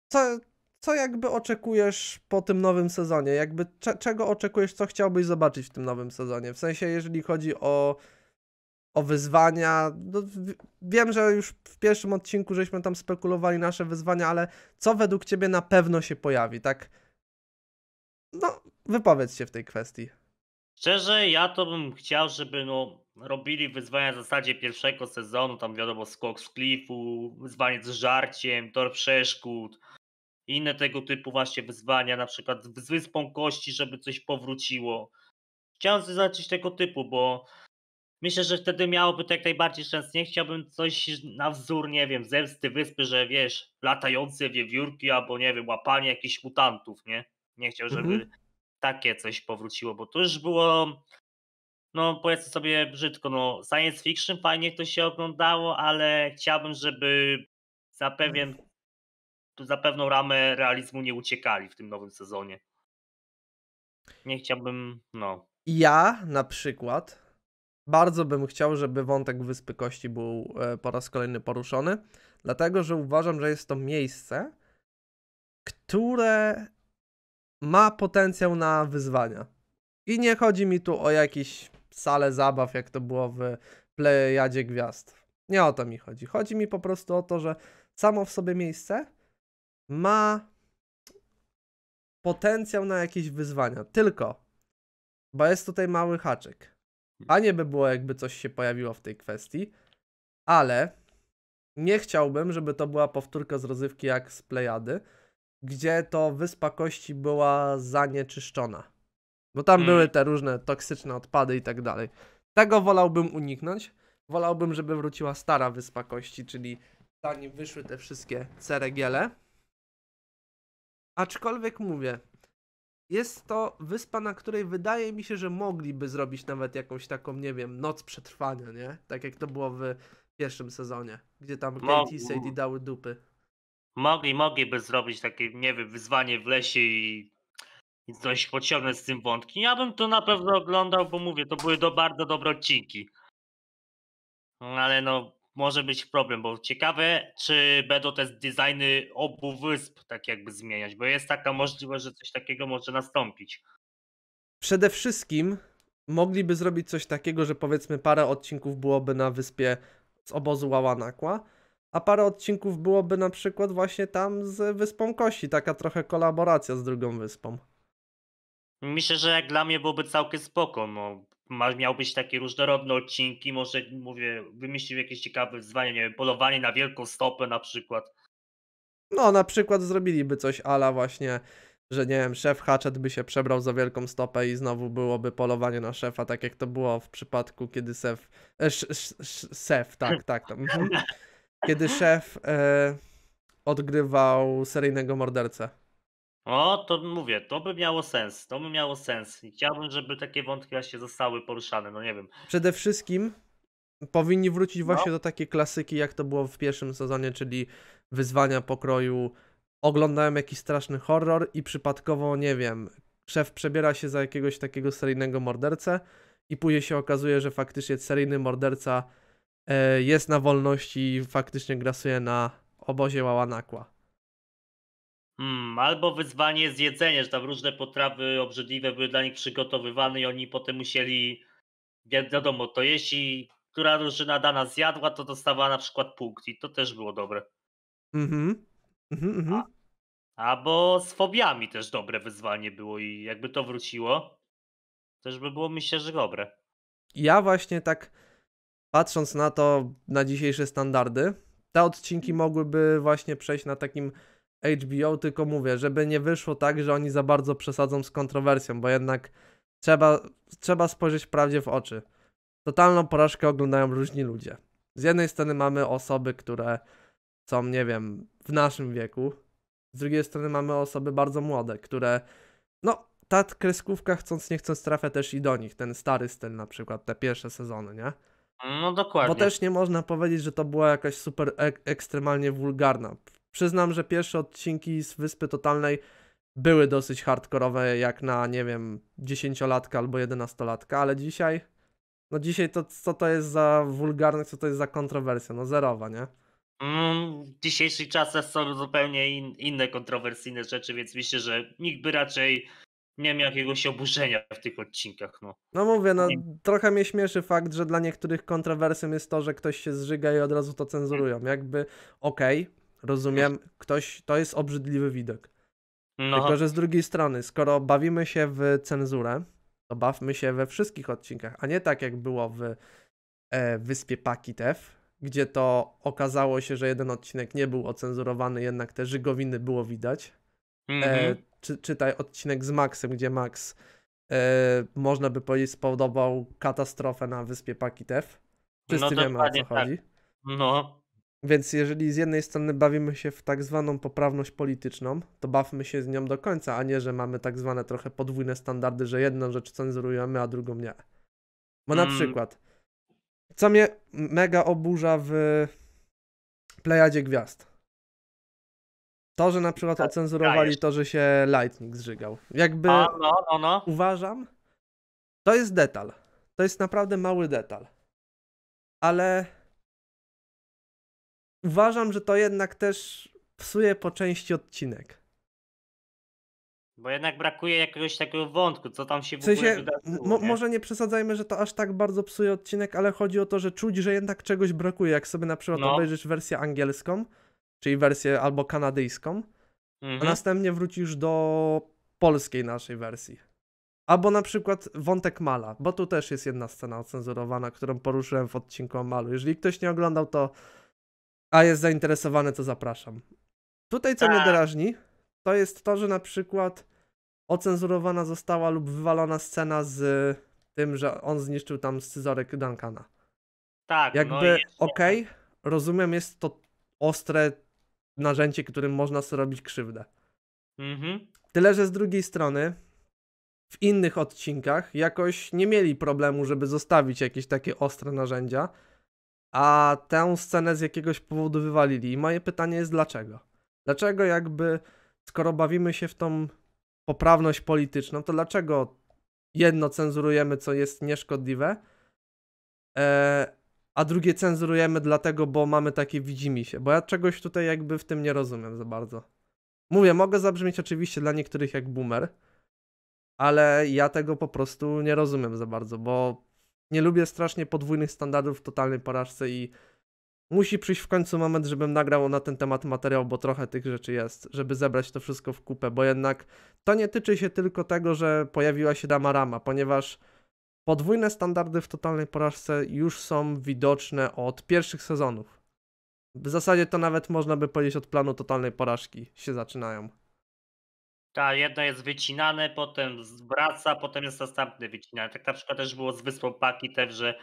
co, co jakby oczekujesz po tym nowym sezonie? Jakby cze- czego oczekujesz, co chciałbyś zobaczyć w tym nowym sezonie? W sensie, jeżeli chodzi o, o wyzwania, no, wiem, że już w pierwszym odcinku żeśmy tam spekulowali nasze wyzwania, ale co według ciebie na pewno się pojawi? Tak, no, wypowiedz się w tej kwestii. Szczerze, ja to bym chciał, żeby no, robili wyzwania w zasadzie pierwszego sezonu, tam wiadomo skok z klifu, wyzwanie z żarciem, tor przeszkód, i inne tego typu właśnie wyzwania, na przykład z wyspą kości, żeby coś powróciło. Chciałem zaznaczyć tego typu, bo myślę, że wtedy miałoby to jak najbardziej sens. Nie chciałbym coś na wzór, nie wiem, zemsty wyspy, że wiesz, latające wiewiórki albo nie wiem, łapanie jakichś mutantów, nie? Nie chciał, żeby mhm. takie coś powróciło, bo to już było no powiedzmy sobie brzydko, no science fiction fajnie to się oglądało, ale chciałbym, żeby za pewien za pewną ramę realizmu nie uciekali w tym nowym sezonie. Nie chciałbym, no. Ja na przykład bardzo bym chciał, żeby wątek Wyspy Kości był e, po raz kolejny poruszony, dlatego że uważam, że jest to miejsce, które ma potencjał na wyzwania. I nie chodzi mi tu o jakieś sale zabaw, jak to było w Plejadzie Gwiazd. Nie o to mi chodzi. Chodzi mi po prostu o to, że samo w sobie miejsce ma potencjał na jakieś wyzwania. Tylko, bo jest tutaj mały haczyk. nie by było, jakby coś się pojawiło w tej kwestii, ale nie chciałbym, żeby to była powtórka z rozrywki jak z Plejady, gdzie to Wyspa Kości była zanieczyszczona. Bo tam hmm. były te różne toksyczne odpady i tak dalej. Tego wolałbym uniknąć. Wolałbym, żeby wróciła stara Wyspa Kości, czyli zanim wyszły te wszystkie ceregiele, Aczkolwiek mówię, jest to wyspa, na której wydaje mi się, że mogliby zrobić nawet jakąś taką, nie wiem, noc przetrwania, nie? Tak jak to było w pierwszym sezonie, gdzie tam Katie i Sadie dały dupy. Mogli, mogliby zrobić takie, nie wiem, wyzwanie w lesie i coś pociągnąć z tym wątki. Ja bym to na pewno oglądał, bo mówię, to były do bardzo dobre odcinki. Ale no, może być problem, bo ciekawe, czy będą te designy obu wysp tak jakby zmieniać, bo jest taka możliwość, że coś takiego może nastąpić. Przede wszystkim mogliby zrobić coś takiego, że powiedzmy parę odcinków byłoby na wyspie z obozu Ławanakła, a parę odcinków byłoby na przykład właśnie tam z Wyspą Kości, taka trochę kolaboracja z drugą wyspą. Myślę, że jak dla mnie byłoby całkiem spoko, no ma, miał być takie różnorodne odcinki, może mówię, wymyślił jakieś ciekawe wyzwanie, nie wiem, polowanie na wielką stopę na przykład. No, na przykład zrobiliby coś ala właśnie, że nie wiem, szef Hatchet by się przebrał za wielką stopę i znowu byłoby polowanie na szefa, tak jak to było w przypadku, kiedy szef... E, szef, tak, tak. Tam. Mhm. Kiedy szef e, odgrywał seryjnego mordercę. O, to mówię, to by miało sens, to by miało sens. I chciałbym, żeby takie wątki właśnie zostały poruszane, no nie wiem. Przede wszystkim powinni wrócić no. właśnie no. do takiej klasyki, jak to było w pierwszym sezonie, czyli wyzwania pokroju. Oglądałem jakiś straszny horror i przypadkowo, nie wiem, szef przebiera się za jakiegoś takiego seryjnego mordercę i później się okazuje, że faktycznie seryjny morderca e, jest na wolności i faktycznie grasuje na obozie Nakła. Hmm, albo wyzwanie z jedzenia, że tam różne potrawy obrzydliwe były dla nich przygotowywane i oni potem musieli, wiadomo, to jeśli która drużyna dana zjadła, to dostawała na przykład punkt i to też było dobre. Mhm. mhm, mhm. Albo z fobiami też dobre wyzwanie było i jakby to wróciło, też by było myślę, że dobre. Ja właśnie tak patrząc na to, na dzisiejsze standardy, te odcinki mhm. mogłyby właśnie przejść na takim HBO, tylko mówię, żeby nie wyszło tak, że oni za bardzo przesadzą z kontrowersją, bo jednak trzeba, trzeba spojrzeć prawdzie w oczy. Totalną porażkę oglądają różni ludzie. Z jednej strony mamy osoby, które są, nie wiem, w naszym wieku, z drugiej strony mamy osoby bardzo młode, które, no, ta kreskówka chcąc nie chcąc trafia też i do nich, ten stary styl na przykład, te pierwsze sezony, nie? No dokładnie. Bo też nie można powiedzieć, że to była jakaś super ek ekstremalnie wulgarna Przyznam, że pierwsze odcinki z Wyspy Totalnej były dosyć hardkorowe, jak na, nie wiem, dziesięciolatka albo jedenastolatka, ale dzisiaj, no dzisiaj to co to jest za wulgarne, co to jest za kontrowersja, no zerowa, nie? w mm, dzisiejszych czasach są zupełnie in, inne kontrowersyjne rzeczy, więc myślę, że nikt by raczej nie miał jakiegoś oburzenia w tych odcinkach. No, no mówię, no, trochę mnie śmieszy fakt, że dla niektórych kontrowersją jest to, że ktoś się zżyga i od razu to cenzurują. Jakby okej, okay, Rozumiem, ktoś, to jest obrzydliwy widok. No. Tylko, że z drugiej strony, skoro bawimy się w cenzurę, to bawmy się we wszystkich odcinkach, a nie tak jak było w e, Wyspie Pakitew, gdzie to okazało się, że jeden odcinek nie był ocenzurowany, jednak te żygowiny było widać. Mm -hmm. e, mhm. czy, czytaj odcinek z Maxem, gdzie Max e, można by powiedzieć spowodował katastrofę na Wyspie Pakitew. Wszyscy no wiemy o co tak. chodzi. No. Więc jeżeli z jednej strony bawimy się w tak zwaną poprawność polityczną, to bawmy się z nią do końca, a nie, że mamy tak zwane trochę podwójne standardy, że jedną rzecz cenzurujemy, a drugą nie. Bo na mm. przykład, co mnie mega oburza w Plejadzie Gwiazd. To, że na przykład tak, ocenzurowali to, że się Lightning zżygał. Jakby a, no, no, no. uważam, to jest detal. To jest naprawdę mały detal. Ale uważam, że to jednak też psuje po części odcinek. Bo jednak brakuje jakiegoś takiego wątku, co tam się w, w sensie, wydarzyło. Może nie przesadzajmy, że to aż tak bardzo psuje odcinek, ale chodzi o to, że czuć, że jednak czegoś brakuje. Jak sobie na przykład no. obejrzysz wersję angielską, czyli wersję albo kanadyjską, mhm. a następnie wrócisz do polskiej naszej wersji. Albo na przykład wątek Mala, bo tu też jest jedna scena ocenzurowana, którą poruszyłem w odcinku o Malu. Jeżeli ktoś nie oglądał, to a jest zainteresowany, to zapraszam. Tutaj co mnie tak. drażni, to jest to, że na przykład ocenzurowana została lub wywalona scena z tym, że on zniszczył tam scyzorek Duncana. Tak, no Jakby, no okej, okay, rozumiem, jest to ostre narzędzie, którym można sobie robić krzywdę. Mhm. Tyle, że z drugiej strony w innych odcinkach jakoś nie mieli problemu, żeby zostawić jakieś takie ostre narzędzia, a tę scenę z jakiegoś powodu wywalili. I moje pytanie jest dlaczego? Dlaczego jakby, skoro bawimy się w tą poprawność polityczną, to dlaczego jedno cenzurujemy, co jest nieszkodliwe, e, a drugie cenzurujemy dlatego, bo mamy takie widzimy się. Bo ja czegoś tutaj jakby w tym nie rozumiem za bardzo. Mówię, mogę zabrzmieć oczywiście dla niektórych jak boomer, ale ja tego po prostu nie rozumiem za bardzo, bo nie lubię strasznie podwójnych standardów w totalnej porażce i musi przyjść w końcu moment, żebym nagrał na ten temat materiał, bo trochę tych rzeczy jest, żeby zebrać to wszystko w kupę, bo jednak to nie tyczy się tylko tego, że pojawiła się dama rama, ponieważ podwójne standardy w totalnej porażce już są widoczne od pierwszych sezonów. W zasadzie to nawet można by powiedzieć od planu totalnej porażki się zaczynają. Tak, jedno jest wycinane, potem wraca, potem jest następne wycinane. Tak na przykład też było z Wyspą Paki też, że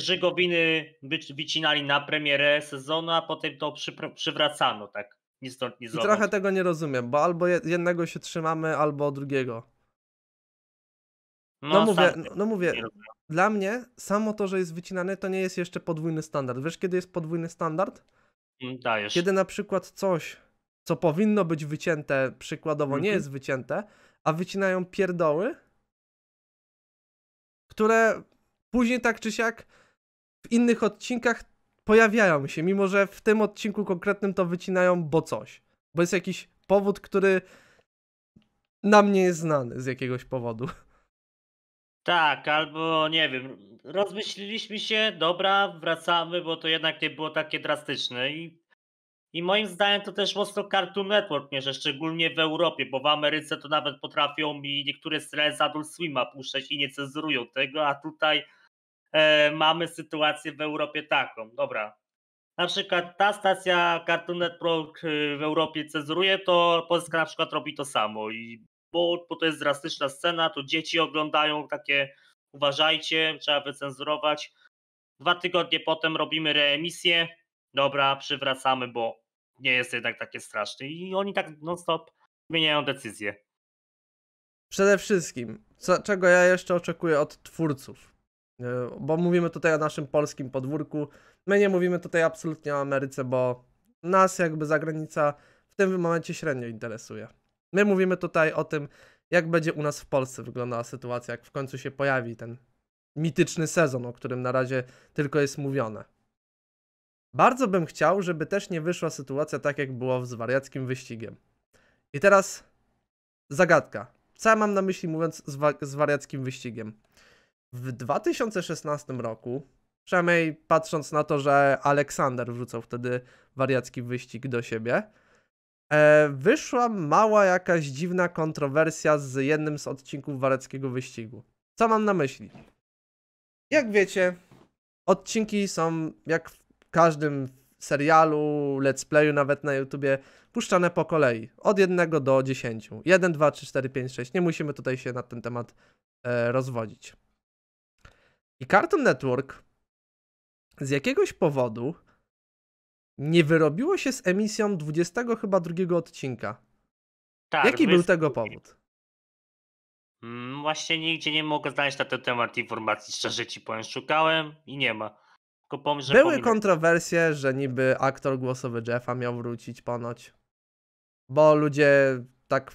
Żygowiny wycinali na premierę sezonu, a potem to przywracano, tak? Ni stąd, ni I trochę tego nie rozumiem, bo albo jednego się trzymamy, albo drugiego. No, no mówię, no, no mówię dla mnie samo to, że jest wycinane, to nie jest jeszcze podwójny standard. Wiesz, kiedy jest podwójny standard? Mm, dajesz. Kiedy na przykład coś co powinno być wycięte, przykładowo nie mhm. jest wycięte, a wycinają pierdoły, które później tak czy siak w innych odcinkach pojawiają się, mimo że w tym odcinku konkretnym to wycinają, bo coś. Bo jest jakiś powód, który nam nie jest znany z jakiegoś powodu. Tak, albo nie wiem, rozmyśliliśmy się, dobra, wracamy, bo to jednak nie było takie drastyczne i i moim zdaniem to też mocno Cartoon Network mierze, szczególnie w Europie, bo w Ameryce to nawet potrafią mi niektóre strony z Adult Swima puszczać i nie cenzurują tego, a tutaj e, mamy sytuację w Europie taką. Dobra, na przykład ta stacja Cartoon Network e, w Europie cenzuruje, to Polska na przykład robi to samo. I bo, bo to jest drastyczna scena, to dzieci oglądają takie uważajcie, trzeba wycenzurować. Dwa tygodnie potem robimy reemisję, dobra, przywracamy, bo nie jest jednak takie straszne. I oni tak non-stop zmieniają decyzje. Przede wszystkim, co, czego ja jeszcze oczekuję od twórców, e, bo mówimy tutaj o naszym polskim podwórku, my nie mówimy tutaj absolutnie o Ameryce, bo nas jakby zagranica w tym momencie średnio interesuje. My mówimy tutaj o tym, jak będzie u nas w Polsce wyglądała sytuacja, jak w końcu się pojawi ten mityczny sezon, o którym na razie tylko jest mówione. Bardzo bym chciał, żeby też nie wyszła sytuacja tak, jak było z wariackim wyścigiem. I teraz zagadka. Co ja mam na myśli mówiąc z, wa- z wariackim wyścigiem? W 2016 roku, przynajmniej patrząc na to, że Aleksander wrzucał wtedy wariacki wyścig do siebie, e, wyszła mała jakaś dziwna kontrowersja z jednym z odcinków wariackiego wyścigu. Co mam na myśli? Jak wiecie, odcinki są jak w każdym serialu, let's playu nawet na YouTubie, puszczane po kolei, od 1 do 10. 1, 2, 3, 4, 5, 6. Nie musimy tutaj się na ten temat e, rozwodzić. I Cartoon Network z jakiegoś powodu nie wyrobiło się z emisją 22 chyba drugiego odcinka. Tak, Jaki był tego powód? Mm, właśnie nigdzie nie mogę znaleźć na ten temat informacji, szczerze ci powiem. Szukałem i nie ma że Były pominę. kontrowersje, że niby aktor głosowy Jeffa miał wrócić ponoć. Bo ludzie tak.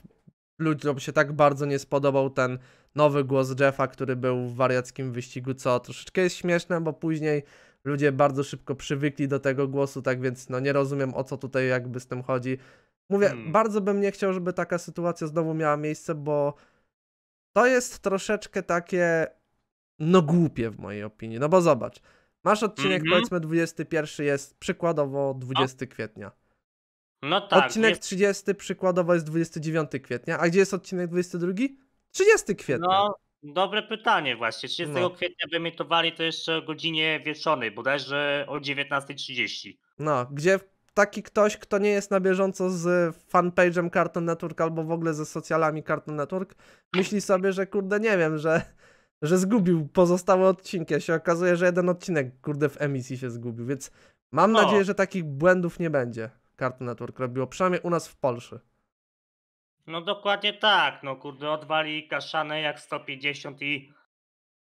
Ludziom się tak bardzo nie spodobał ten nowy głos Jeffa, który był w wariackim wyścigu, co troszeczkę jest śmieszne, bo później ludzie bardzo szybko przywykli do tego głosu, tak więc no nie rozumiem o co tutaj jakby z tym chodzi. Mówię, hmm. bardzo bym nie chciał, żeby taka sytuacja znowu miała miejsce, bo to jest troszeczkę takie no głupie w mojej opinii. No bo zobacz, Masz odcinek, mm -hmm. powiedzmy 21 jest przykładowo 20 o. kwietnia. No tak. Odcinek jest... 30 przykładowo jest 29 kwietnia, a gdzie jest odcinek 22? 30 kwietnia. No, dobre pytanie właśnie. 30 no. kwietnia wyemitowali to jeszcze o godzinie wieczornej, bodajże o 19.30. No, gdzie taki ktoś, kto nie jest na bieżąco z fanpage'em Cartoon Network albo w ogóle ze socjalami Cartoon Network, myśli sobie, że kurde, nie wiem, że że zgubił pozostałe odcinki, a się okazuje, że jeden odcinek, kurde, w emisji się zgubił, więc mam o. No. nadzieję, że takich błędów nie będzie Cartoon Network robiło, przynajmniej u nas w Polsce. No dokładnie tak, no kurde, odwali kaszane jak 150 i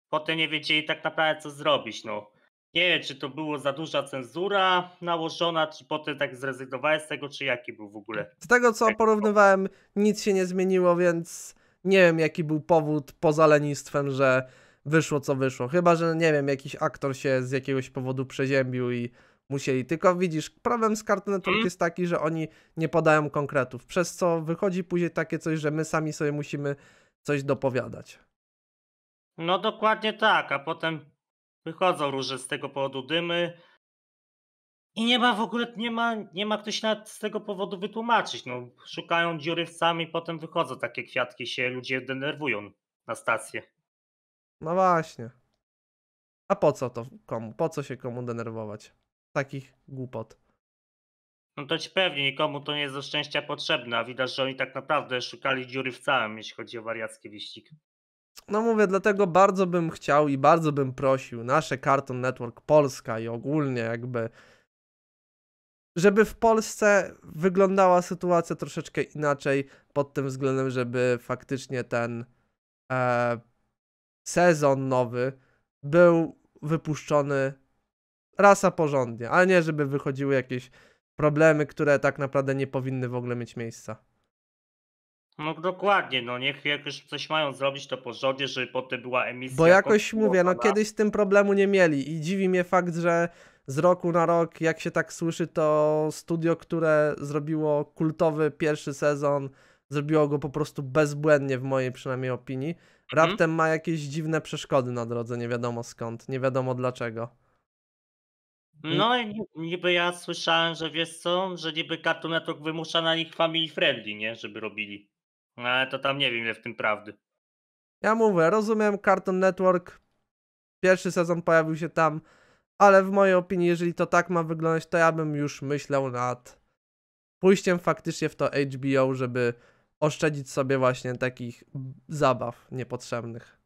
potem nie wiedzieli tak naprawdę co zrobić, no. Nie wiem, czy to było za duża cenzura nałożona, czy potem tak zrezygnowałeś z tego, czy jaki był w ogóle. Z tego co no. porównywałem, nic się nie zmieniło, więc nie wiem, jaki był powód poza lenistwem, że wyszło co wyszło. Chyba, że nie wiem, jakiś aktor się z jakiegoś powodu przeziębił i musieli. Tylko widzisz, problem z Cartoon Network mhm. jest taki, że oni nie podają konkretów, przez co wychodzi później takie coś, że my sami sobie musimy coś dopowiadać. No dokładnie tak, a potem wychodzą różne z tego powodu dymy, i nie ma w ogóle, nie ma, nie ma ktoś nawet z tego powodu wytłumaczyć. No, szukają dziury w sami, potem wychodzą takie kwiatki, się ludzie denerwują na stację. No właśnie. A po co to komu? Po co się komu denerwować? Takich głupot. No to ci pewnie, nikomu to nie jest do szczęścia potrzebne, a widać, że oni tak naprawdę szukali dziury w całym, jeśli chodzi o wariackie wyścig. No mówię, dlatego bardzo bym chciał i bardzo bym prosił nasze Cartoon Network Polska i ogólnie jakby żeby w Polsce wyglądała sytuacja troszeczkę inaczej pod tym względem, żeby faktycznie ten e, sezon nowy był wypuszczony rasa porządnie, a nie żeby wychodziły jakieś problemy, które tak naprawdę nie powinny w ogóle mieć miejsca. No dokładnie, no niech jak już coś mają zrobić, to porządnie, żeby potem była emisja. Bo jakoś mówię, no kiedyś z tym problemu nie mieli i dziwi mnie fakt, że z roku na rok, jak się tak słyszy, to studio, które zrobiło kultowy pierwszy sezon, zrobiło go po prostu bezbłędnie, w mojej przynajmniej opinii. Mhm. Raptem ma jakieś dziwne przeszkody na drodze, nie wiadomo skąd, nie wiadomo dlaczego. No, niby ja słyszałem, że wiesz co, że niby Cartoon Network wymusza na nich family friendly, nie? Żeby robili. No, ale to tam nie wiem, ile w tym prawdy. Ja mówię, rozumiem, Cartoon Network, pierwszy sezon pojawił się tam, ale w mojej opinii, jeżeli to tak ma wyglądać, to ja bym już myślał nad pójściem faktycznie w to HBO, żeby oszczędzić sobie właśnie takich zabaw niepotrzebnych.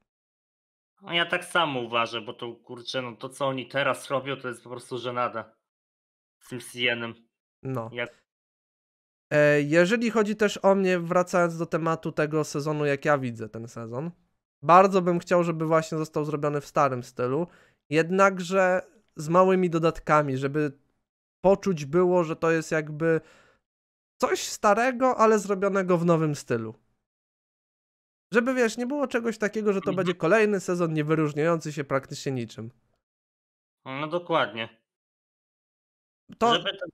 No ja tak samo uważam, bo to kurczę, no to co oni teraz robią, to jest po prostu żenada z tym cn No. Jak... E, jeżeli chodzi też o mnie, wracając do tematu tego sezonu, jak ja widzę ten sezon, bardzo bym chciał, żeby właśnie został zrobiony w starym stylu, jednakże z małymi dodatkami, żeby poczuć było, że to jest jakby coś starego, ale zrobionego w nowym stylu. Żeby wiesz, nie było czegoś takiego, że to mhm. będzie kolejny sezon niewyróżniający się praktycznie niczym. No dokładnie. To, Żeby to...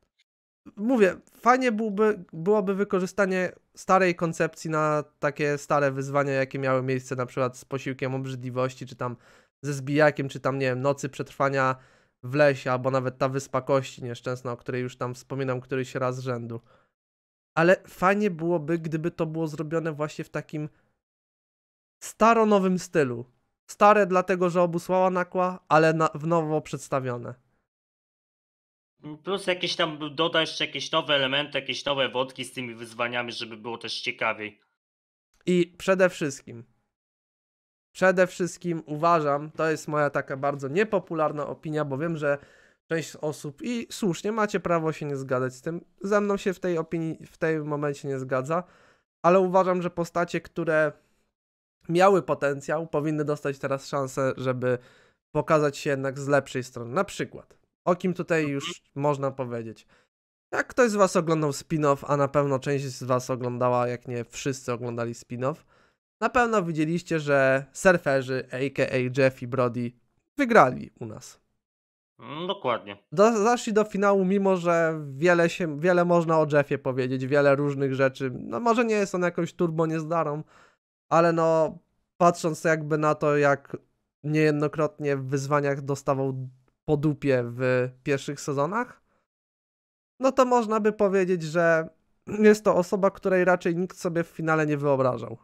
Mówię, fajnie byłby, byłoby wykorzystanie starej koncepcji na takie stare wyzwania, jakie miały miejsce na przykład z posiłkiem obrzydliwości, czy tam ze zbijakiem, czy tam, nie wiem, nocy przetrwania w lesie, albo nawet ta wyspa kości nieszczęsna, o której już tam wspominam któryś raz z rzędu. Ale fajnie byłoby, gdyby to było zrobione właśnie w takim staronowym stylu. Stare dlatego, że obusłała nakła, ale na, w nowo przedstawione. Plus jakieś tam dodać jakieś nowe elementy, jakieś nowe wodki z tymi wyzwaniami, żeby było też ciekawiej. I przede wszystkim Przede wszystkim uważam, to jest moja taka bardzo niepopularna opinia, bo wiem, że część osób i słusznie macie prawo się nie zgadzać z tym. Ze mną się w tej opinii w tym momencie nie zgadza, ale uważam, że postacie, które miały potencjał, powinny dostać teraz szansę, żeby pokazać się jednak z lepszej strony. Na przykład, o kim tutaj mhm. już można powiedzieć. Jak ktoś z Was oglądał spin-off, a na pewno część z Was oglądała, jak nie wszyscy oglądali spin-off, na pewno widzieliście, że surferzy, a.k.a. Jeff i Brody, wygrali u nas. Mm, dokładnie. Do, zaszli do finału, mimo że wiele, się, wiele można o Jeffie powiedzieć, wiele różnych rzeczy. No może nie jest on jakąś turbo niezdarą, ale no patrząc jakby na to, jak niejednokrotnie w wyzwaniach dostawał po dupie w pierwszych sezonach, no to można by powiedzieć, że jest to osoba, której raczej nikt sobie w finale nie wyobrażał.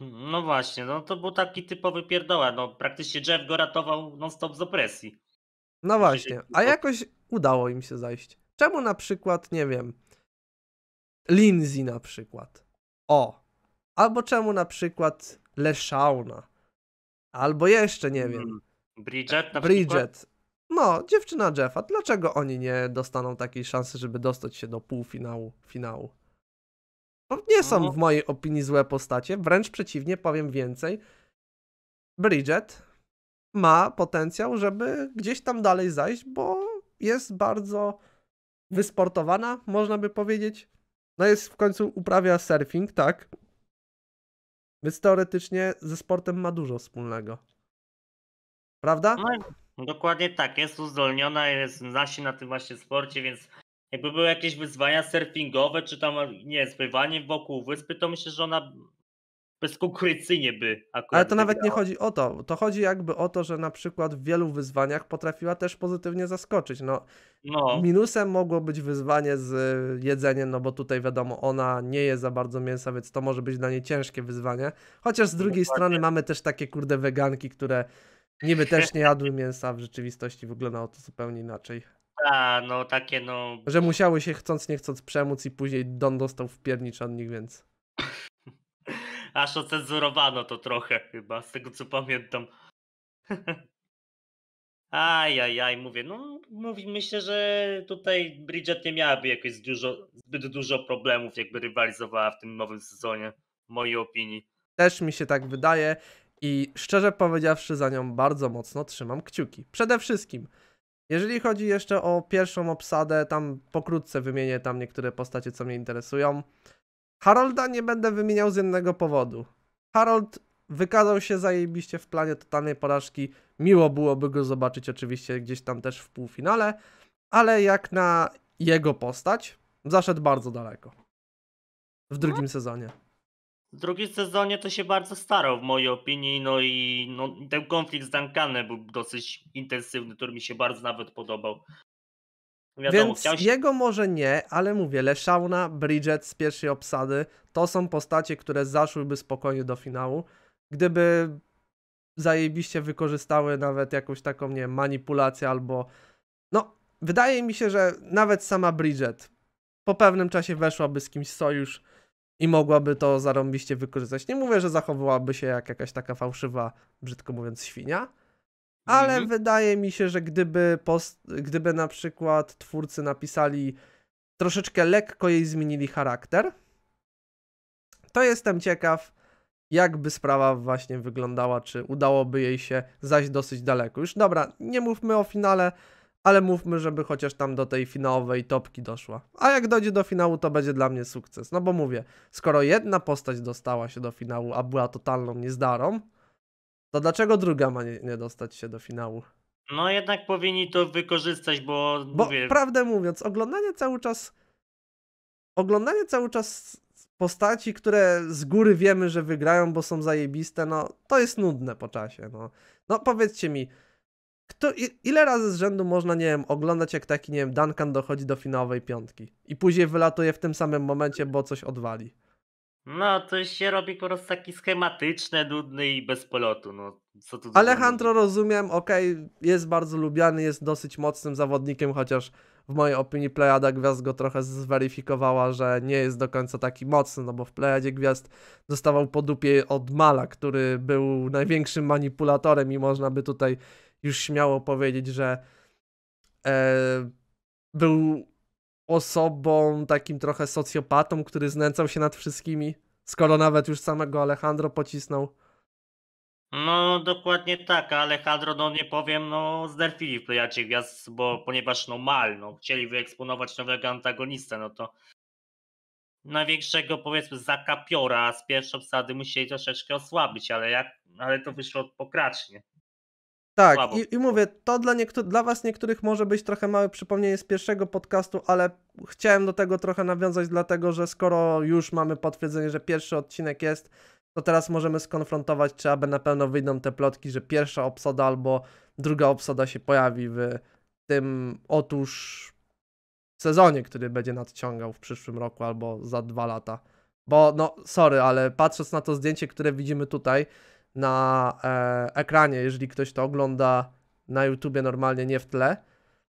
No właśnie, no to był taki typowy pierdoła. No praktycznie Jeff go ratował non-stop z opresji. No właśnie, a jakoś udało im się zajść. Czemu na przykład, nie wiem, Lindsay na przykład. O. Albo czemu na przykład Leszauna. Albo jeszcze, nie wiem. Hmm, Bridget na Bridget. przykład? No, dziewczyna Jeffa. Dlaczego oni nie dostaną takiej szansy, żeby dostać się do półfinału, finału? nie są no. w mojej opinii złe postacie, wręcz przeciwnie, powiem więcej. Bridget ma potencjał, żeby gdzieś tam dalej zajść, bo jest bardzo wysportowana, można by powiedzieć. No jest w końcu uprawia surfing, tak. Więc teoretycznie ze sportem ma dużo wspólnego. Prawda? No, dokładnie tak. Jest uzdolniona, jest, zna się na tym właśnie sporcie, więc jakby były jakieś wyzwania surfingowe, czy tam, nie, spływanie wokół wyspy, to myślę, że ona bezkonkurencyjnie by akurat. Ale to nawet nie chodzi o to. To chodzi jakby o to, że na przykład w wielu wyzwaniach potrafiła też pozytywnie zaskoczyć. No, no. Minusem mogło być wyzwanie z jedzeniem, no bo tutaj wiadomo, ona nie je za bardzo mięsa, więc to może być dla niej ciężkie wyzwanie. Chociaż z drugiej Dokładnie. strony mamy też takie kurde weganki, które niby też nie jadły mięsa, w rzeczywistości wyglądało to zupełnie inaczej. A, tak, no takie no... Że musiały się chcąc nie chcąc przemóc i później Don dostał w pierniczonnik, więc... Aż ocenzurowano to trochę chyba, z tego co pamiętam. Ajajaj, aj, aj, mówię, no mówi, myślę, że tutaj Bridget nie miałaby jakoś dużo, zbyt dużo problemów, jakby rywalizowała w tym nowym sezonie, w mojej opinii. Też mi się tak wydaje i szczerze powiedziawszy za nią bardzo mocno trzymam kciuki. Przede wszystkim jeżeli chodzi jeszcze o pierwszą obsadę, tam pokrótce wymienię tam niektóre postacie, co mnie interesują. Harolda nie będę wymieniał z jednego powodu. Harold wykazał się zajebiście w planie totalnej porażki. Miło byłoby go zobaczyć oczywiście gdzieś tam też w półfinale, ale jak na jego postać, zaszedł bardzo daleko w drugim sezonie. W drugiej sezonie to się bardzo starał w mojej opinii, no i no, ten konflikt z Duncanem był dosyć intensywny, który mi się bardzo nawet podobał. Wiadomo, Więc się... jego może nie, ale mówię, Leszauna, Bridget z pierwszej obsady to są postacie, które zaszłyby spokojnie do finału. Gdyby zajebiście wykorzystały nawet jakąś taką, nie manipulację albo... No, wydaje mi się, że nawet sama Bridget po pewnym czasie weszłaby z kimś sojusz, i mogłaby to zarąbiście wykorzystać. Nie mówię, że zachowywałaby się jak jakaś taka fałszywa, brzydko mówiąc, świnia, ale mhm. wydaje mi się, że gdyby, post, gdyby na przykład twórcy napisali troszeczkę lekko jej zmienili charakter, to jestem ciekaw, jakby sprawa właśnie wyglądała, czy udałoby jej się zaś dosyć daleko. Już dobra, nie mówmy o finale, ale mówmy, żeby chociaż tam do tej finałowej topki doszła. A jak dojdzie do finału, to będzie dla mnie sukces. No bo mówię, skoro jedna postać dostała się do finału, a była totalną niezdarą, to dlaczego druga ma nie, nie dostać się do finału? No jednak powinni to wykorzystać, bo. Bo mówię... prawdę mówiąc, oglądanie cały czas. Oglądanie cały czas postaci, które z góry wiemy, że wygrają, bo są zajebiste, no to jest nudne po czasie. No, no powiedzcie mi, kto, ile razy z rzędu można, nie wiem, oglądać jak taki, nie wiem, Duncan dochodzi do finałowej piątki i później wylatuje w tym samym momencie, bo coś odwali. No, to się robi po prostu taki schematyczny, nudny i bez polotu. No, co tu Alejandro rozumiem, okej, okay, jest bardzo lubiany, jest dosyć mocnym zawodnikiem, chociaż w mojej opinii Plejada Gwiazd go trochę zweryfikowała, że nie jest do końca taki mocny, no bo w Plejadzie Gwiazd dostawał po dupie od Mala, który był największym manipulatorem i można by tutaj już śmiało powiedzieć, że e, był osobą, takim trochę socjopatą, który znęcał się nad wszystkimi, skoro nawet już samego Alejandro pocisnął. No, dokładnie tak, Alejandro, no nie powiem, no zderfili w Plejacie Gwiazd, bo ponieważ no mal, no chcieli wyeksponować nowego antagonistę, no to największego powiedzmy zakapiora z pierwszej obsady musieli troszeczkę osłabić, ale jak, ale to wyszło pokracznie. Tak, i, i, mówię, to dla, dla was niektórych może być trochę małe przypomnienie z pierwszego podcastu, ale chciałem do tego trochę nawiązać, dlatego że skoro już mamy potwierdzenie, że pierwszy odcinek jest, to teraz możemy skonfrontować, czy aby na pewno wyjdą te plotki, że pierwsza obsada albo druga obsada się pojawi w tym otóż sezonie, który będzie nadciągał w przyszłym roku albo za dwa lata. Bo no, sorry, ale patrząc na to zdjęcie, które widzimy tutaj, na e, ekranie, jeżeli ktoś to ogląda na YouTubie normalnie, nie w tle,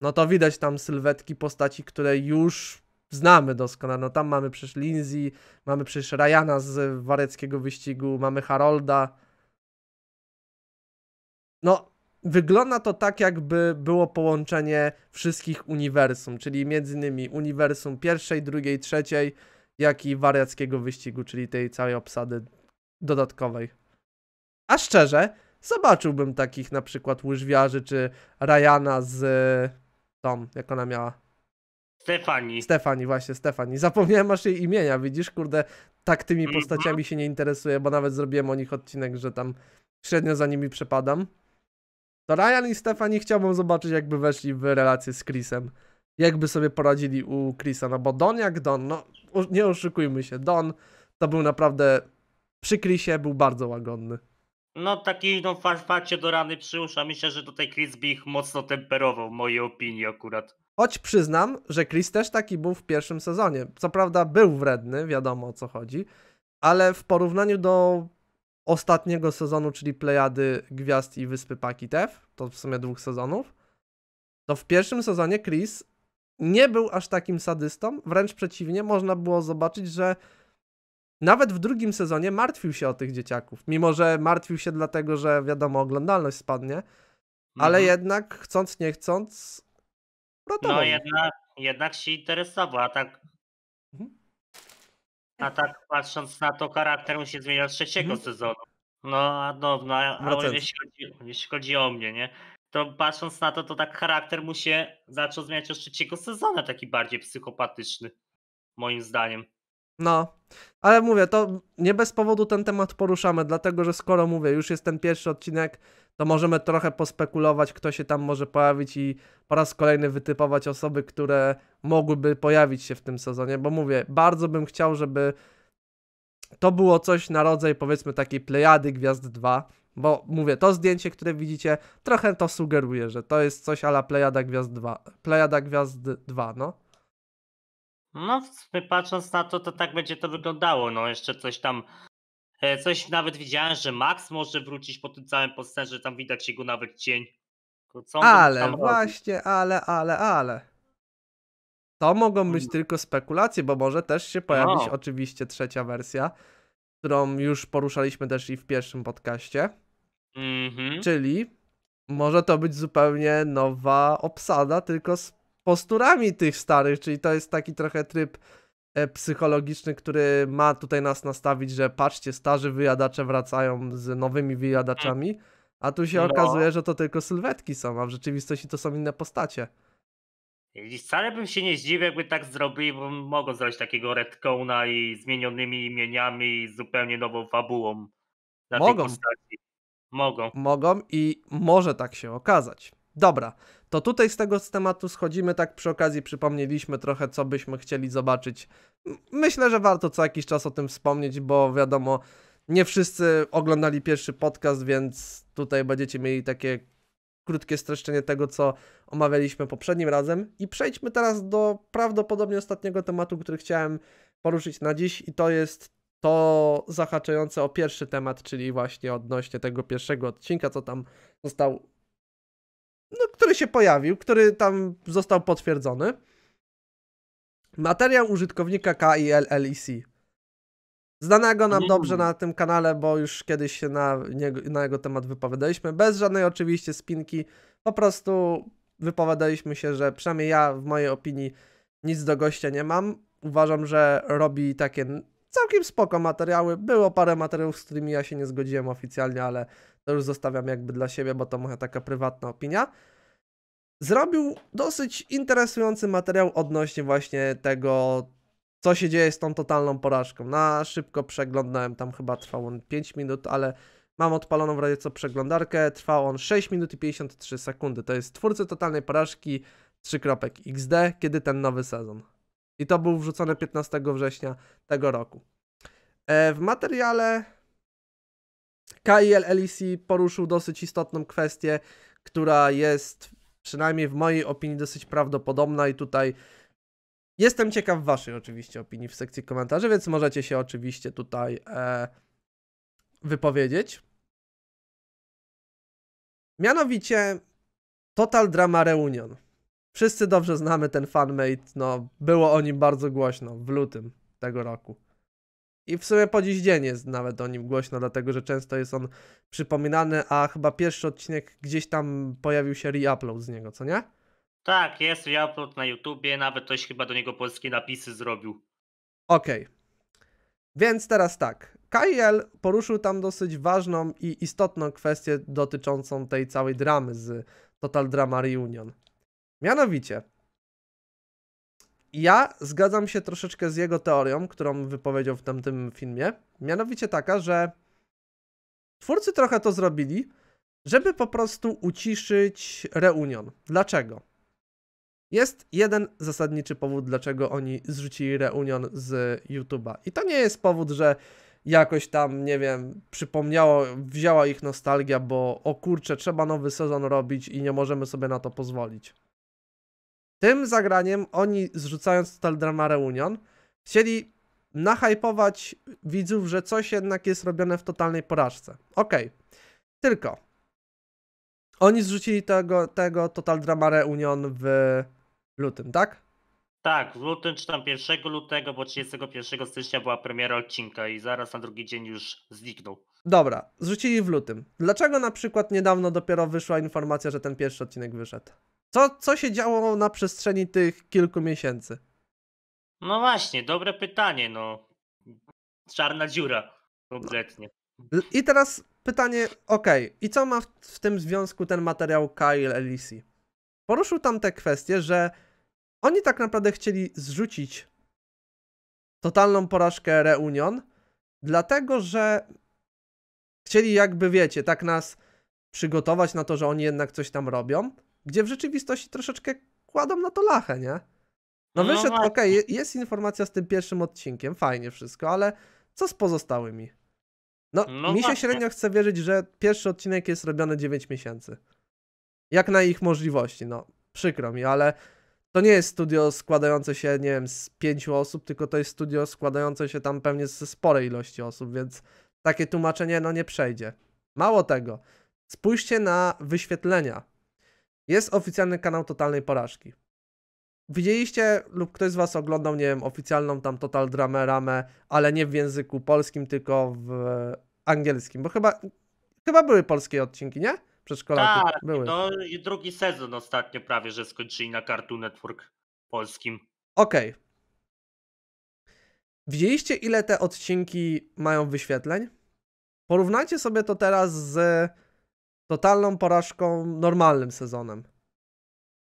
no to widać tam sylwetki postaci, które już znamy doskonale. No tam mamy przecież Lindsay, mamy przecież Ryana z wareckiego wyścigu, mamy Harolda. No, wygląda to tak, jakby było połączenie wszystkich uniwersum, czyli między innymi uniwersum pierwszej, drugiej, trzeciej, jak i wariackiego wyścigu, czyli tej całej obsady dodatkowej. A szczerze, zobaczyłbym takich na przykład łyżwiarzy, czy Ryana z e, tą, jak ona miała? Stefani. Stefani, właśnie, Stefani. Zapomniałem aż jej imienia, widzisz, kurde, tak tymi mhm. postaciami się nie interesuję, bo nawet zrobiłem o nich odcinek, że tam średnio za nimi przepadam. To Ryan i Stefani chciałbym zobaczyć, jakby weszli w relację z Chrisem. Jakby sobie poradzili u Chrisa, no bo Don jak Don, no nie oszukujmy się, Don to był naprawdę przy Chrisie był bardzo łagodny. No taki no farfacie do rany przyłóż, myślę, że tutaj Chris by ich mocno temperował, w mojej opinii akurat. Choć przyznam, że Chris też taki był w pierwszym sezonie. Co prawda był wredny, wiadomo o co chodzi, ale w porównaniu do ostatniego sezonu, czyli Plejady Gwiazd i Wyspy Pakitew, to w sumie dwóch sezonów, to w pierwszym sezonie Chris nie był aż takim sadystą, wręcz przeciwnie, można było zobaczyć, że nawet w drugim sezonie martwił się o tych dzieciaków, mimo że martwił się dlatego, że wiadomo, oglądalność spadnie, ale mhm. jednak chcąc, nie chcąc, ratował. No jednak, jednak się interesował, a tak mhm. a tak patrząc na to, charakter mu się z trzeciego mhm. sezonu. No, no, no a jeśli chodzi, jeśli chodzi o mnie, nie? to patrząc na to, to tak charakter mu się zaczął zmieniać od trzeciego sezonu, taki bardziej psychopatyczny, moim zdaniem. No, ale mówię, to nie bez powodu ten temat poruszamy, dlatego że skoro mówię, już jest ten pierwszy odcinek, to możemy trochę pospekulować, kto się tam może pojawić i po raz kolejny wytypować osoby, które mogłyby pojawić się w tym sezonie, bo mówię, bardzo bym chciał, żeby to było coś na rodzaj powiedzmy takiej plejady Gwiazd 2, bo mówię, to zdjęcie, które widzicie, trochę to sugeruje, że to jest coś ala Plejada Gwiazd 2, Plejada Gwiazd 2, no. No, patrząc na to, to tak będzie to wyglądało. No, jeszcze coś tam. E, coś nawet widziałem, że Max może wrócić po tym całym posterze, tam widać jego nawet cień. ale, właśnie, ale, ale, ale. To mogą być hmm. tylko spekulacje, bo może też się pojawić no. oczywiście trzecia wersja, którą już poruszaliśmy też i w pierwszym podcaście. Mm -hmm. Czyli może to być zupełnie nowa obsada, tylko z posturami tych starych, czyli to jest taki trochę tryb e, psychologiczny, który ma tutaj nas nastawić, że patrzcie, starzy wyjadacze wracają z nowymi wyjadaczami, a tu się no. okazuje, że to tylko sylwetki są, a w rzeczywistości to są inne postacie. I wcale bym się nie zdziwił, jakby tak zrobili, bo mogą zrobić takiego retcona i zmienionymi imieniami i zupełnie nową fabułą. Mogą. Mogą. Mogą i może tak się okazać. Dobra, to tutaj z tego tematu schodzimy, tak przy okazji przypomnieliśmy trochę, co byśmy chcieli zobaczyć. Myślę, że warto co jakiś czas o tym wspomnieć, bo wiadomo, nie wszyscy oglądali pierwszy podcast, więc tutaj będziecie mieli takie krótkie streszczenie tego, co omawialiśmy poprzednim razem. I przejdźmy teraz do prawdopodobnie ostatniego tematu, który chciałem poruszyć na dziś, i to jest to zahaczające o pierwszy temat, czyli właśnie odnośnie tego pierwszego odcinka, co tam został no, który się pojawił, który tam został potwierdzony. Materiał użytkownika KILLEC. Znanego nam mm. dobrze na tym kanale, bo już kiedyś się na, niego, na jego temat wypowiadaliśmy. Bez żadnej oczywiście spinki. Po prostu wypowiadaliśmy się, że przynajmniej ja w mojej opinii nic do gościa nie mam. Uważam, że robi takie całkiem spoko materiały. Było parę materiałów, z którymi ja się nie zgodziłem oficjalnie, ale to już zostawiam jakby dla siebie, bo to moja taka prywatna opinia. Zrobił dosyć interesujący materiał odnośnie właśnie tego, co się dzieje z tą totalną porażką. Na szybko przeglądałem, tam chyba trwał on 5 minut, ale mam odpaloną w razie co przeglądarkę. Trwał on 6 minut i 53 sekundy. To jest twórcy totalnej porażki 3.xd, kiedy ten nowy sezon. I to był wrzucone 15 września tego roku. E, w materiale KIL LEC poruszył dosyć istotną kwestię, która jest przynajmniej w mojej opinii dosyć prawdopodobna i tutaj jestem ciekaw waszej oczywiście opinii w sekcji komentarzy, więc możecie się oczywiście tutaj e, wypowiedzieć. Mianowicie Total Drama Reunion. Wszyscy dobrze znamy ten fanmate, no było o nim bardzo głośno w lutym tego roku. I w sumie po dziś dzień jest nawet o nim głośno, dlatego że często jest on przypominany, a chyba pierwszy odcinek gdzieś tam pojawił się reupload z niego, co nie? Tak, jest reupload na YouTubie, nawet ktoś chyba do niego polskie napisy zrobił. Okej. Okay. Więc teraz tak. Kajel poruszył tam dosyć ważną i istotną kwestię dotyczącą tej całej dramy z Total Drama Reunion. Mianowicie, ja zgadzam się troszeczkę z jego teorią, którą wypowiedział w tamtym filmie. Mianowicie taka, że twórcy trochę to zrobili, żeby po prostu uciszyć reunion. Dlaczego? Jest jeden zasadniczy powód, dlaczego oni zrzucili reunion z YouTube'a. I to nie jest powód, że jakoś tam, nie wiem, przypomniało, wzięła ich nostalgia, bo o kurczę, trzeba nowy sezon robić i nie możemy sobie na to pozwolić. Tym zagraniem oni, zrzucając Total Drama Reunion, chcieli nahypować widzów, że coś jednak jest robione w totalnej porażce. Okej, okay. tylko oni zrzucili tego, tego Total Drama Reunion w lutym, tak? Tak, w lutym czy tam 1 lutego, bo 31 stycznia była premiera odcinka i zaraz na drugi dzień już zniknął. Dobra, zrzucili w lutym. Dlaczego na przykład niedawno dopiero wyszła informacja, że ten pierwszy odcinek wyszedł? Co, co się działo na przestrzeni tych kilku miesięcy? No właśnie, dobre pytanie, no. Czarna dziura, kompletnie. I teraz pytanie, okej, okay. i co ma w, w, tym związku ten materiał Kyle Elisi? Poruszył tam tę kwestię, że oni tak naprawdę chcieli zrzucić totalną porażkę Reunion, dlatego że chcieli jakby, wiecie, tak nas przygotować na to, że oni jednak coś tam robią, gdzie w rzeczywistości troszeczkę kładą na to lachę, nie? No, no wyszedł, no okej, okay, jest informacja z tym pierwszym odcinkiem, fajnie wszystko, ale co z pozostałymi? No, no mi się właśnie. średnio chce wierzyć, że pierwszy odcinek jest robiony 9 miesięcy. Jak na ich możliwości, no. Przykro mi, ale to nie jest studio składające się, nie wiem, z pięciu osób, tylko to jest studio składające się tam pewnie ze sporej ilości osób, więc takie tłumaczenie, no nie przejdzie. Mało tego, spójrzcie na wyświetlenia jest oficjalny kanał totalnej porażki. Widzieliście lub ktoś z Was oglądał, nie wiem, oficjalną tam Total Dramę, ramę, ale nie w języku polskim, tylko w angielskim, bo chyba, chyba były polskie odcinki, nie? Przedszkolaki. Tak, były. to drugi sezon ostatnio prawie, że skończyli na Cartoon Network polskim. Okej. Okay. Widzieliście ile te odcinki mają wyświetleń? Porównajcie sobie to teraz z totalną porażką normalnym sezonem.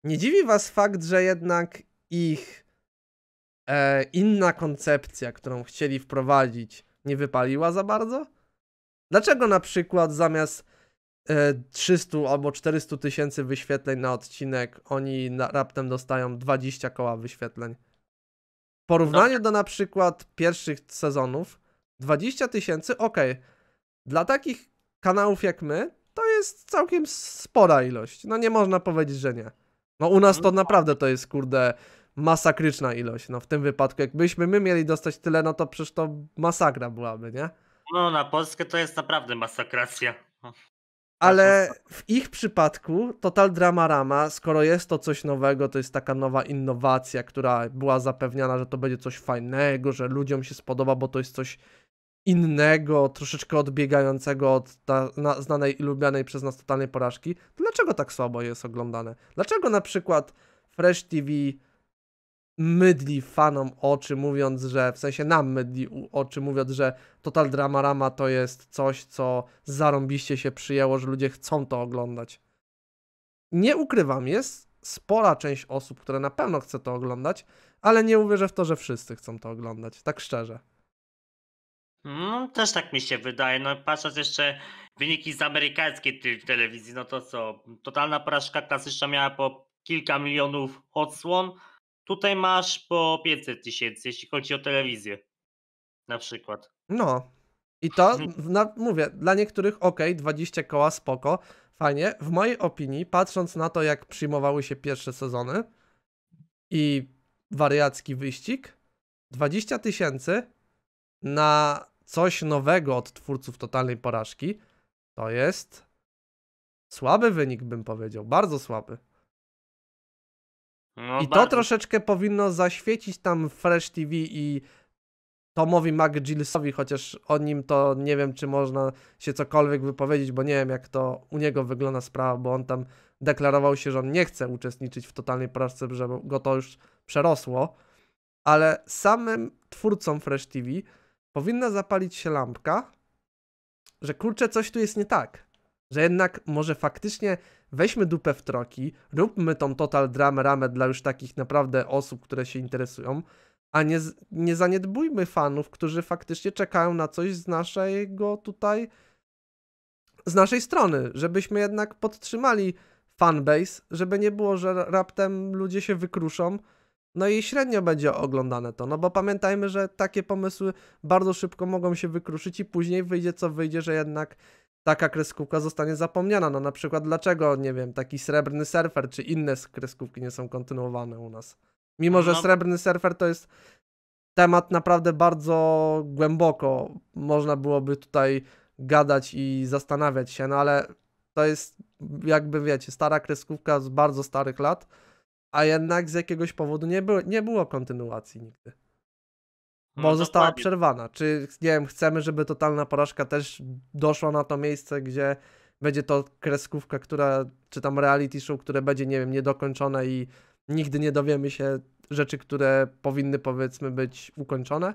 Nie dziwi was fakt, że jednak ich e, inna koncepcja, którą chcieli wprowadzić, nie wypaliła za bardzo? Dlaczego na przykład zamiast e, 300 albo 400 tysięcy wyświetleń na odcinek, oni na, raptem dostają 20 koła wyświetleń? W porównaniu no. do na przykład pierwszych sezonów, 20 tysięcy, ok. Dla takich kanałów jak my, to jest całkiem spora ilość. No nie można powiedzieć, że nie. No u nas to mhm. naprawdę to jest, kurde, masakryczna ilość. No w tym wypadku, jakbyśmy my mieli dostać tyle, no to przecież to masakra byłaby, nie? No na Polskę to jest naprawdę masakracja. Ale tak, no. w ich przypadku Total Drama Rama, skoro jest to coś nowego, to jest taka nowa innowacja, która była zapewniana, że to będzie coś fajnego, że ludziom się spodoba, bo to jest coś innego, troszeczkę odbiegającego od ta, na, znanej i lubianej przez nas totalnej porażki, to dlaczego tak słabo jest oglądane? Dlaczego na przykład Fresh TV mydli fanom oczy, mówiąc, że w sensie nam mydli oczy, mówiąc, że Total Drama Rama to jest coś, co zarąbiście się przyjęło, że ludzie chcą to oglądać. Nie ukrywam, jest spora część osób, które na pewno chce to oglądać, ale nie uwierzę w to, że wszyscy chcą to oglądać, tak szczerze. No, też tak mi się wydaje. No, patrząc jeszcze wyniki z amerykańskiej telewizji, no to co? Totalna porażka klasyczna miała po kilka milionów odsłon. Tutaj masz po 500 tysięcy, jeśli chodzi o telewizję. Na przykład. No. I to, mhm. na, mówię, dla niektórych ok, 20 koła spoko, fajnie. W mojej opinii, patrząc na to, jak przyjmowały się pierwsze sezony i wariacki wyścig, 20 tysięcy na coś nowego od twórców totalnej porażki, to jest słaby wynik, bym powiedział. Bardzo słaby. No I bardzo. to troszeczkę powinno zaświecić tam Fresh TV i Tomowi McGillisowi, chociaż o nim to nie wiem, czy można się cokolwiek wypowiedzieć, bo nie wiem, jak to u niego wygląda sprawa, bo on tam deklarował się, że on nie chce uczestniczyć w totalnej porażce, że go to już przerosło. Ale samym twórcom Fresh TV powinna zapalić się lampka, że kurczę, coś tu jest nie tak. Że jednak może faktycznie weźmy dupę w troki, róbmy tą total dramę, ramę dla już takich naprawdę osób, które się interesują, a nie, nie zaniedbujmy fanów, którzy faktycznie czekają na coś z naszego tutaj, z naszej strony, żebyśmy jednak podtrzymali fanbase, żeby nie było, że raptem ludzie się wykruszą, no i średnio będzie oglądane to, no bo pamiętajmy, że takie pomysły bardzo szybko mogą się wykruszyć i później wyjdzie co wyjdzie, że jednak taka kreskówka zostanie zapomniana. No na przykład dlaczego, nie wiem, taki srebrny surfer czy inne kreskówki nie są kontynuowane u nas. Mimo, że no. srebrny surfer to jest temat naprawdę bardzo głęboko. Można byłoby tutaj gadać i zastanawiać się, no ale to jest jakby wiecie, stara kreskówka z bardzo starych lat a jednak z jakiegoś powodu nie było, nie było kontynuacji nigdy. Bo no, została dokładnie. przerwana. Czy, nie wiem, chcemy, żeby totalna porażka też doszła na to miejsce, gdzie będzie to kreskówka, która, czy tam reality show, które będzie, nie wiem, niedokończone i nigdy nie dowiemy się rzeczy, które powinny, powiedzmy, być ukończone?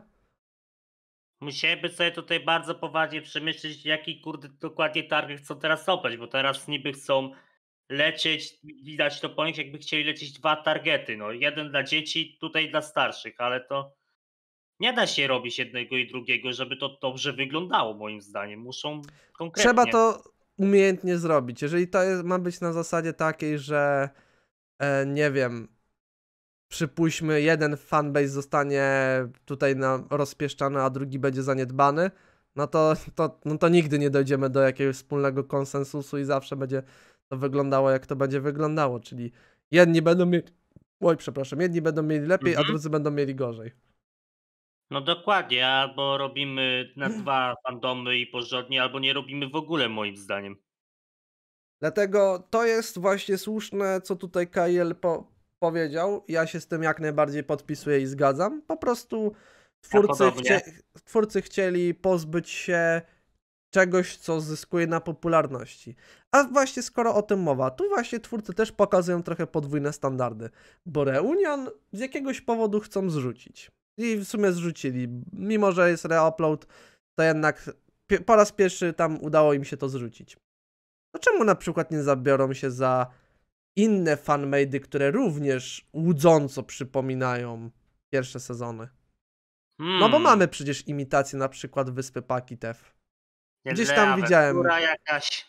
Musieliby sobie tutaj bardzo poważnie przemyśleć, jaki kurde dokładnie target chcą teraz obrać, bo teraz niby chcą lecieć, widać to po nich, jakby chcieli lecieć dwa targety. No, jeden dla dzieci, tutaj dla starszych, ale to nie da się robić jednego i drugiego, żeby to dobrze wyglądało, moim zdaniem. Muszą konkretnie. Trzeba to umiejętnie zrobić. Jeżeli to jest, ma być na zasadzie takiej, że e, nie wiem, przypuśćmy, jeden fanbase zostanie tutaj na, rozpieszczany, a drugi będzie zaniedbany, no to, to, no to nigdy nie dojdziemy do jakiegoś wspólnego konsensusu i zawsze będzie to wyglądało, jak to będzie wyglądało, czyli jedni będą mieli, oj przepraszam, jedni będą mieli lepiej, mhm. a drudzy będą mieli gorzej. No dokładnie, albo robimy na dwa fandomy i porządnie, albo nie robimy w ogóle moim zdaniem. Dlatego to jest właśnie słuszne, co tutaj Kajel po powiedział. Ja się z tym jak najbardziej podpisuję i zgadzam. Po prostu twórcy, chcie twórcy chcieli pozbyć się czegoś, co zyskuje na popularności. A właśnie skoro o tym mowa, tu właśnie twórcy też pokazują trochę podwójne standardy, bo Reunion z jakiegoś powodu chcą zrzucić. I w sumie zrzucili. Mimo, że jest reupload, to jednak po raz pierwszy tam udało im się to zrzucić. No czemu na przykład nie zabiorą się za inne fanmady, które również łudząco przypominają pierwsze sezony? Hmm. No bo hmm. mamy przecież imitację na przykład Wyspy Pakitew. Gdzieś tam widziałem. jakaś,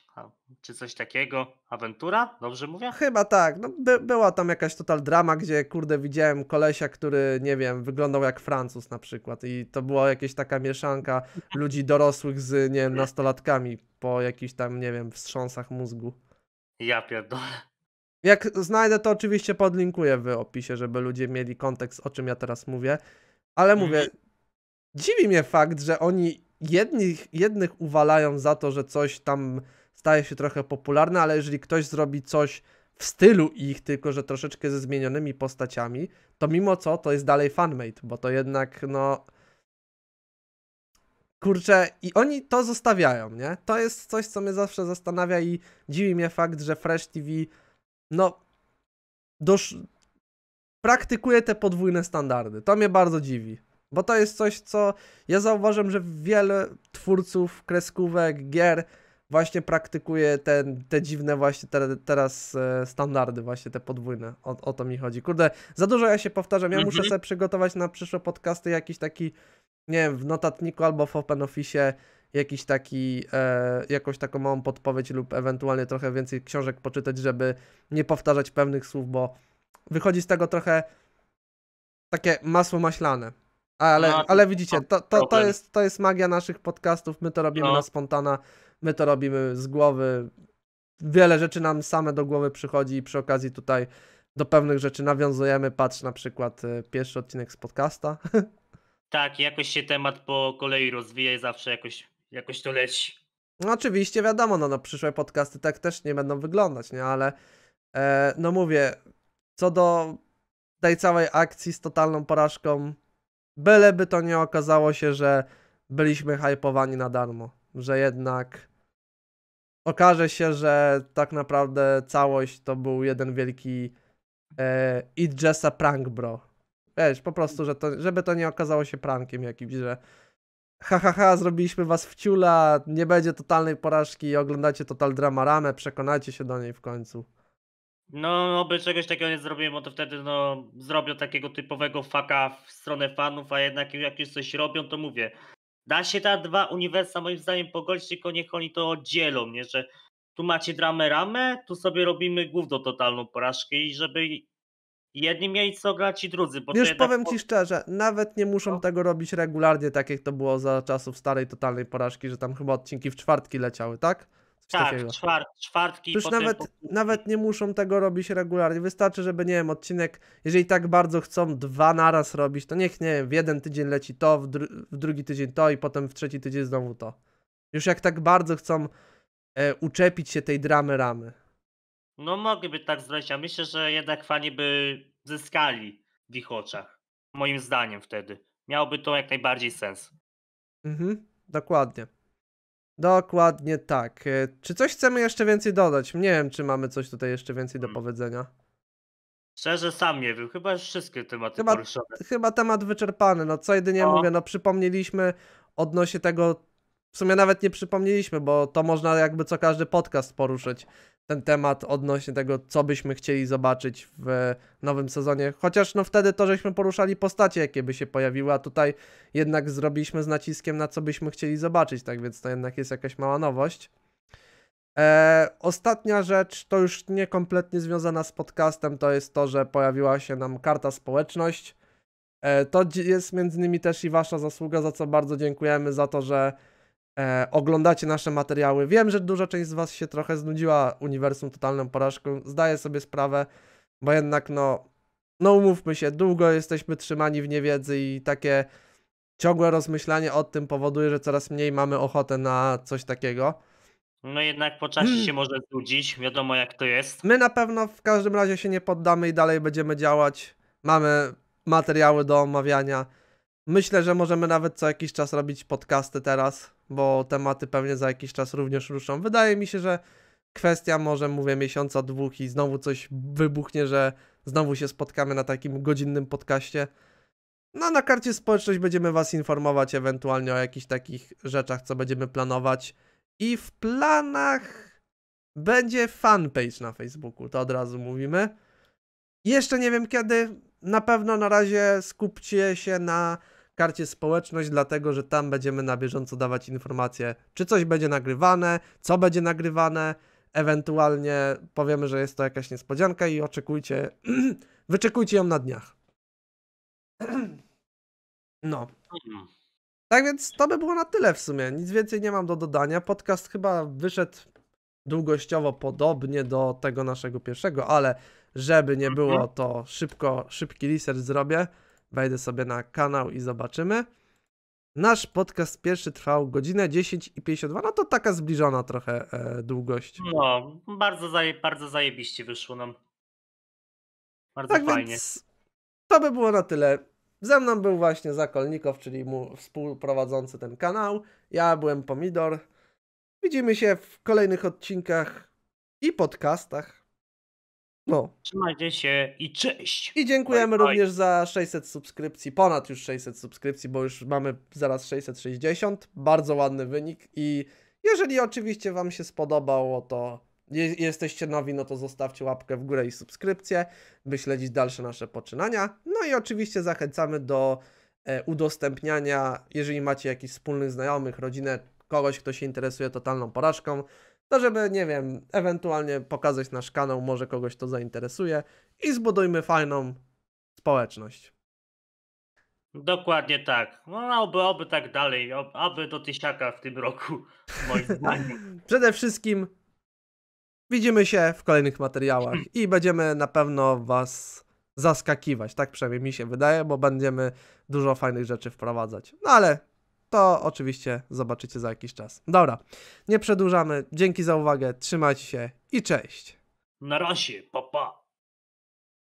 czy coś takiego. Awentura? Dobrze mówię? Chyba tak. No, by, była tam jakaś total drama, gdzie kurde widziałem kolesia, który nie wiem, wyglądał jak Francuz na przykład i to była jakaś taka mieszanka ludzi dorosłych z nie wiem, nastolatkami po jakichś tam, nie wiem, wstrząsach mózgu. Ja pierdolę. Jak znajdę, to oczywiście podlinkuję w opisie, żeby ludzie mieli kontekst, o czym ja teraz mówię. Ale mhm. mówię, dziwi mnie fakt, że oni jednych, jednych uwalają za to, że coś tam staje się trochę popularne, ale jeżeli ktoś zrobi coś w stylu ich, tylko że troszeczkę ze zmienionymi postaciami, to mimo co to jest dalej fanmate, bo to jednak no. Kurczę, i oni to zostawiają, nie? To jest coś, co mnie zawsze zastanawia i dziwi mnie fakt, że Fresh TV, no, dosz... praktykuje te podwójne standardy. To mnie bardzo dziwi. Bo to jest coś, co ja zauważam, że wiele twórców kreskówek, gier właśnie praktykuje te dziwne właśnie te, teraz e, standardy, właśnie te podwójne. O, o, to mi chodzi. Kurde, za dużo ja się powtarzam. Ja muszę mhm. sobie przygotować na przyszłe podcasty jakiś taki, nie wiem, w notatniku albo w Open Office jakiś taki, e, jakąś taką małą podpowiedź lub ewentualnie trochę więcej książek poczytać, żeby nie powtarzać pewnych słów, bo wychodzi z tego trochę takie masło maślane. Ale, no, ale widzicie, to, to, to, jest, to jest magia naszych podcastów. My to robimy no. na spontana, my to robimy z głowy. Wiele rzeczy nam same do głowy przychodzi i przy okazji tutaj do pewnych rzeczy nawiązujemy. Patrz na przykład y, pierwszy odcinek z podcasta. Tak, jakoś się temat po kolei rozwija i zawsze jakoś, jakoś to leci. No oczywiście, wiadomo, no, no przyszłe podcasty tak też nie będą wyglądać, nie? Ale e, no mówię, co do tej całej akcji z totalną porażką Byleby to nie okazało się, że byliśmy hypowani na darmo, że jednak okaże się, że tak naprawdę całość to był jeden wielki e, It prank, bro. Wiesz, po prostu, że to, żeby to nie okazało się prankiem jakimś, że ha, ha, ha, zrobiliśmy was w ciula, nie będzie totalnej porażki, oglądacie Total Drama Ramę, przekonacie się do niej w końcu. No, oby czegoś takiego nie zrobiłem, bo to wtedy no, zrobią takiego typowego faka w stronę fanów, a jednak jak już coś robią, to mówię. Da się ta dwa uniwersa moim zdaniem pogodzić, tylko niech oni to oddzielą, nie? Że tu macie dramę ramę, tu sobie robimy główną totalną porażkę i żeby jedni mieli co grać i drudzy. Bo Już powiem ci szczerze, nawet nie muszą no. tego robić regularnie, tak jak to było za czasów starej totalnej porażki, że tam chyba odcinki w czwartki leciały, tak? tak, czwart, czwartki. Już potem... nawet, nawet nie muszą tego robić regularnie. Wystarczy, żeby, nie wiem, odcinek, jeżeli tak bardzo chcą dwa naraz robić, to niech, nie wiem, w jeden tydzień leci to, w, dru w drugi tydzień to i potem w trzeci tydzień znowu to. Już jak tak bardzo chcą e, uczepić się tej dramy ramy. No mogliby tak zrobić, a myślę, że jednak fani by zyskali w ich oczach. Moim zdaniem wtedy. Miałoby to jak najbardziej sens. Mhm, dokładnie. Dokładnie tak. E, czy coś chcemy jeszcze więcej dodać? Nie wiem, czy mamy coś tutaj jeszcze więcej do hmm. powiedzenia. Szczerze sam nie wiem, chyba już wszystkie tematy chyba, poruszone. Chyba temat wyczerpany, no co jedynie o. mówię, no przypomnieliśmy odnośnie tego, w sumie nawet nie przypomnieliśmy, bo to można jakby co każdy podcast poruszyć ten temat odnośnie tego, co byśmy chcieli zobaczyć w nowym sezonie. Chociaż no wtedy to, żeśmy poruszali postacie, jakie by się pojawiły, a tutaj jednak zrobiliśmy z naciskiem na co byśmy chcieli zobaczyć, tak więc to jednak jest jakaś mała nowość. Eee, ostatnia rzecz, to już niekompletnie związana z podcastem, to jest to, że pojawiła się nam karta społeczność. Eee, to jest między innymi też i wasza zasługa, za co bardzo dziękujemy, za to, że e, oglądacie nasze materiały. Wiem, że duża część z Was się trochę znudziła uniwersum totalną porażką. Zdaję sobie sprawę, bo jednak no, no umówmy się, długo jesteśmy trzymani w niewiedzy i takie ciągłe rozmyślanie o tym powoduje, że coraz mniej mamy ochotę na coś takiego. No jednak po czasie hmm. się może znudzić, wiadomo jak to jest. My na pewno w każdym razie się nie poddamy i dalej będziemy działać. Mamy materiały do omawiania. Myślę, że możemy nawet co jakiś czas robić podcasty teraz bo tematy pewnie za jakiś czas również ruszą. Wydaje mi się, że kwestia może, mówię, miesiąca, dwóch i znowu coś wybuchnie, że znowu się spotkamy na takim godzinnym podcaście. No, na karcie społeczność będziemy Was informować ewentualnie o jakichś takich rzeczach, co będziemy planować. I w planach będzie fanpage na Facebooku, to od razu mówimy. Jeszcze nie wiem kiedy, na pewno na razie skupcie się na karcie społeczność, dlatego że tam będziemy na bieżąco dawać informacje, czy coś będzie nagrywane, co będzie nagrywane, ewentualnie powiemy, że jest to jakaś niespodzianka i oczekujcie, wyczekujcie ją na dniach. No. Tak więc to by było na tyle w sumie. Nic więcej nie mam do dodania. Podcast chyba wyszedł długościowo podobnie do tego naszego pierwszego, ale żeby nie było, to szybko, szybki research zrobię. Wejdę sobie na kanał i zobaczymy. Nasz podcast pierwszy trwał godzinę 10 i 52, no to taka zbliżona trochę e, długość. No, bardzo, zaje, bardzo zajebiście wyszło nam. Bardzo tak fajnie. Więc to by było na tyle. Ze mną był właśnie Zakolnikow, czyli mu współprowadzący ten kanał. Ja byłem Pomidor. Widzimy się w kolejnych odcinkach i podcastach. No. Trzymajcie się i cześć. I dziękujemy bye, również za 600 subskrypcji, ponad już 600 subskrypcji, bo już mamy zaraz 660. Bardzo ładny wynik i jeżeli oczywiście Wam się spodobało, to je jesteście nowi, no to zostawcie łapkę w górę i subskrypcję, by śledzić dalsze nasze poczynania. No i oczywiście zachęcamy do e, udostępniania, jeżeli macie jakiś wspólnych znajomych, rodzinę, kogoś, kto się interesuje totalną porażką, to żeby, nie wiem, ewentualnie pokazać nasz kanał, może kogoś to zainteresuje i zbudujmy fajną społeczność. Dokładnie tak. No oby, oby tak dalej, aby do tysiaka w tym roku, moim zdaniem. Przede wszystkim widzimy się w kolejnych materiałach i będziemy na pewno was zaskakiwać, tak przynajmniej mi się wydaje, bo będziemy dużo fajnych rzeczy wprowadzać. No ale to oczywiście zobaczycie za jakiś czas. Dobra, nie przedłużamy. Dzięki za uwagę, trzymajcie się i cześć. Na razie, papa. Pa.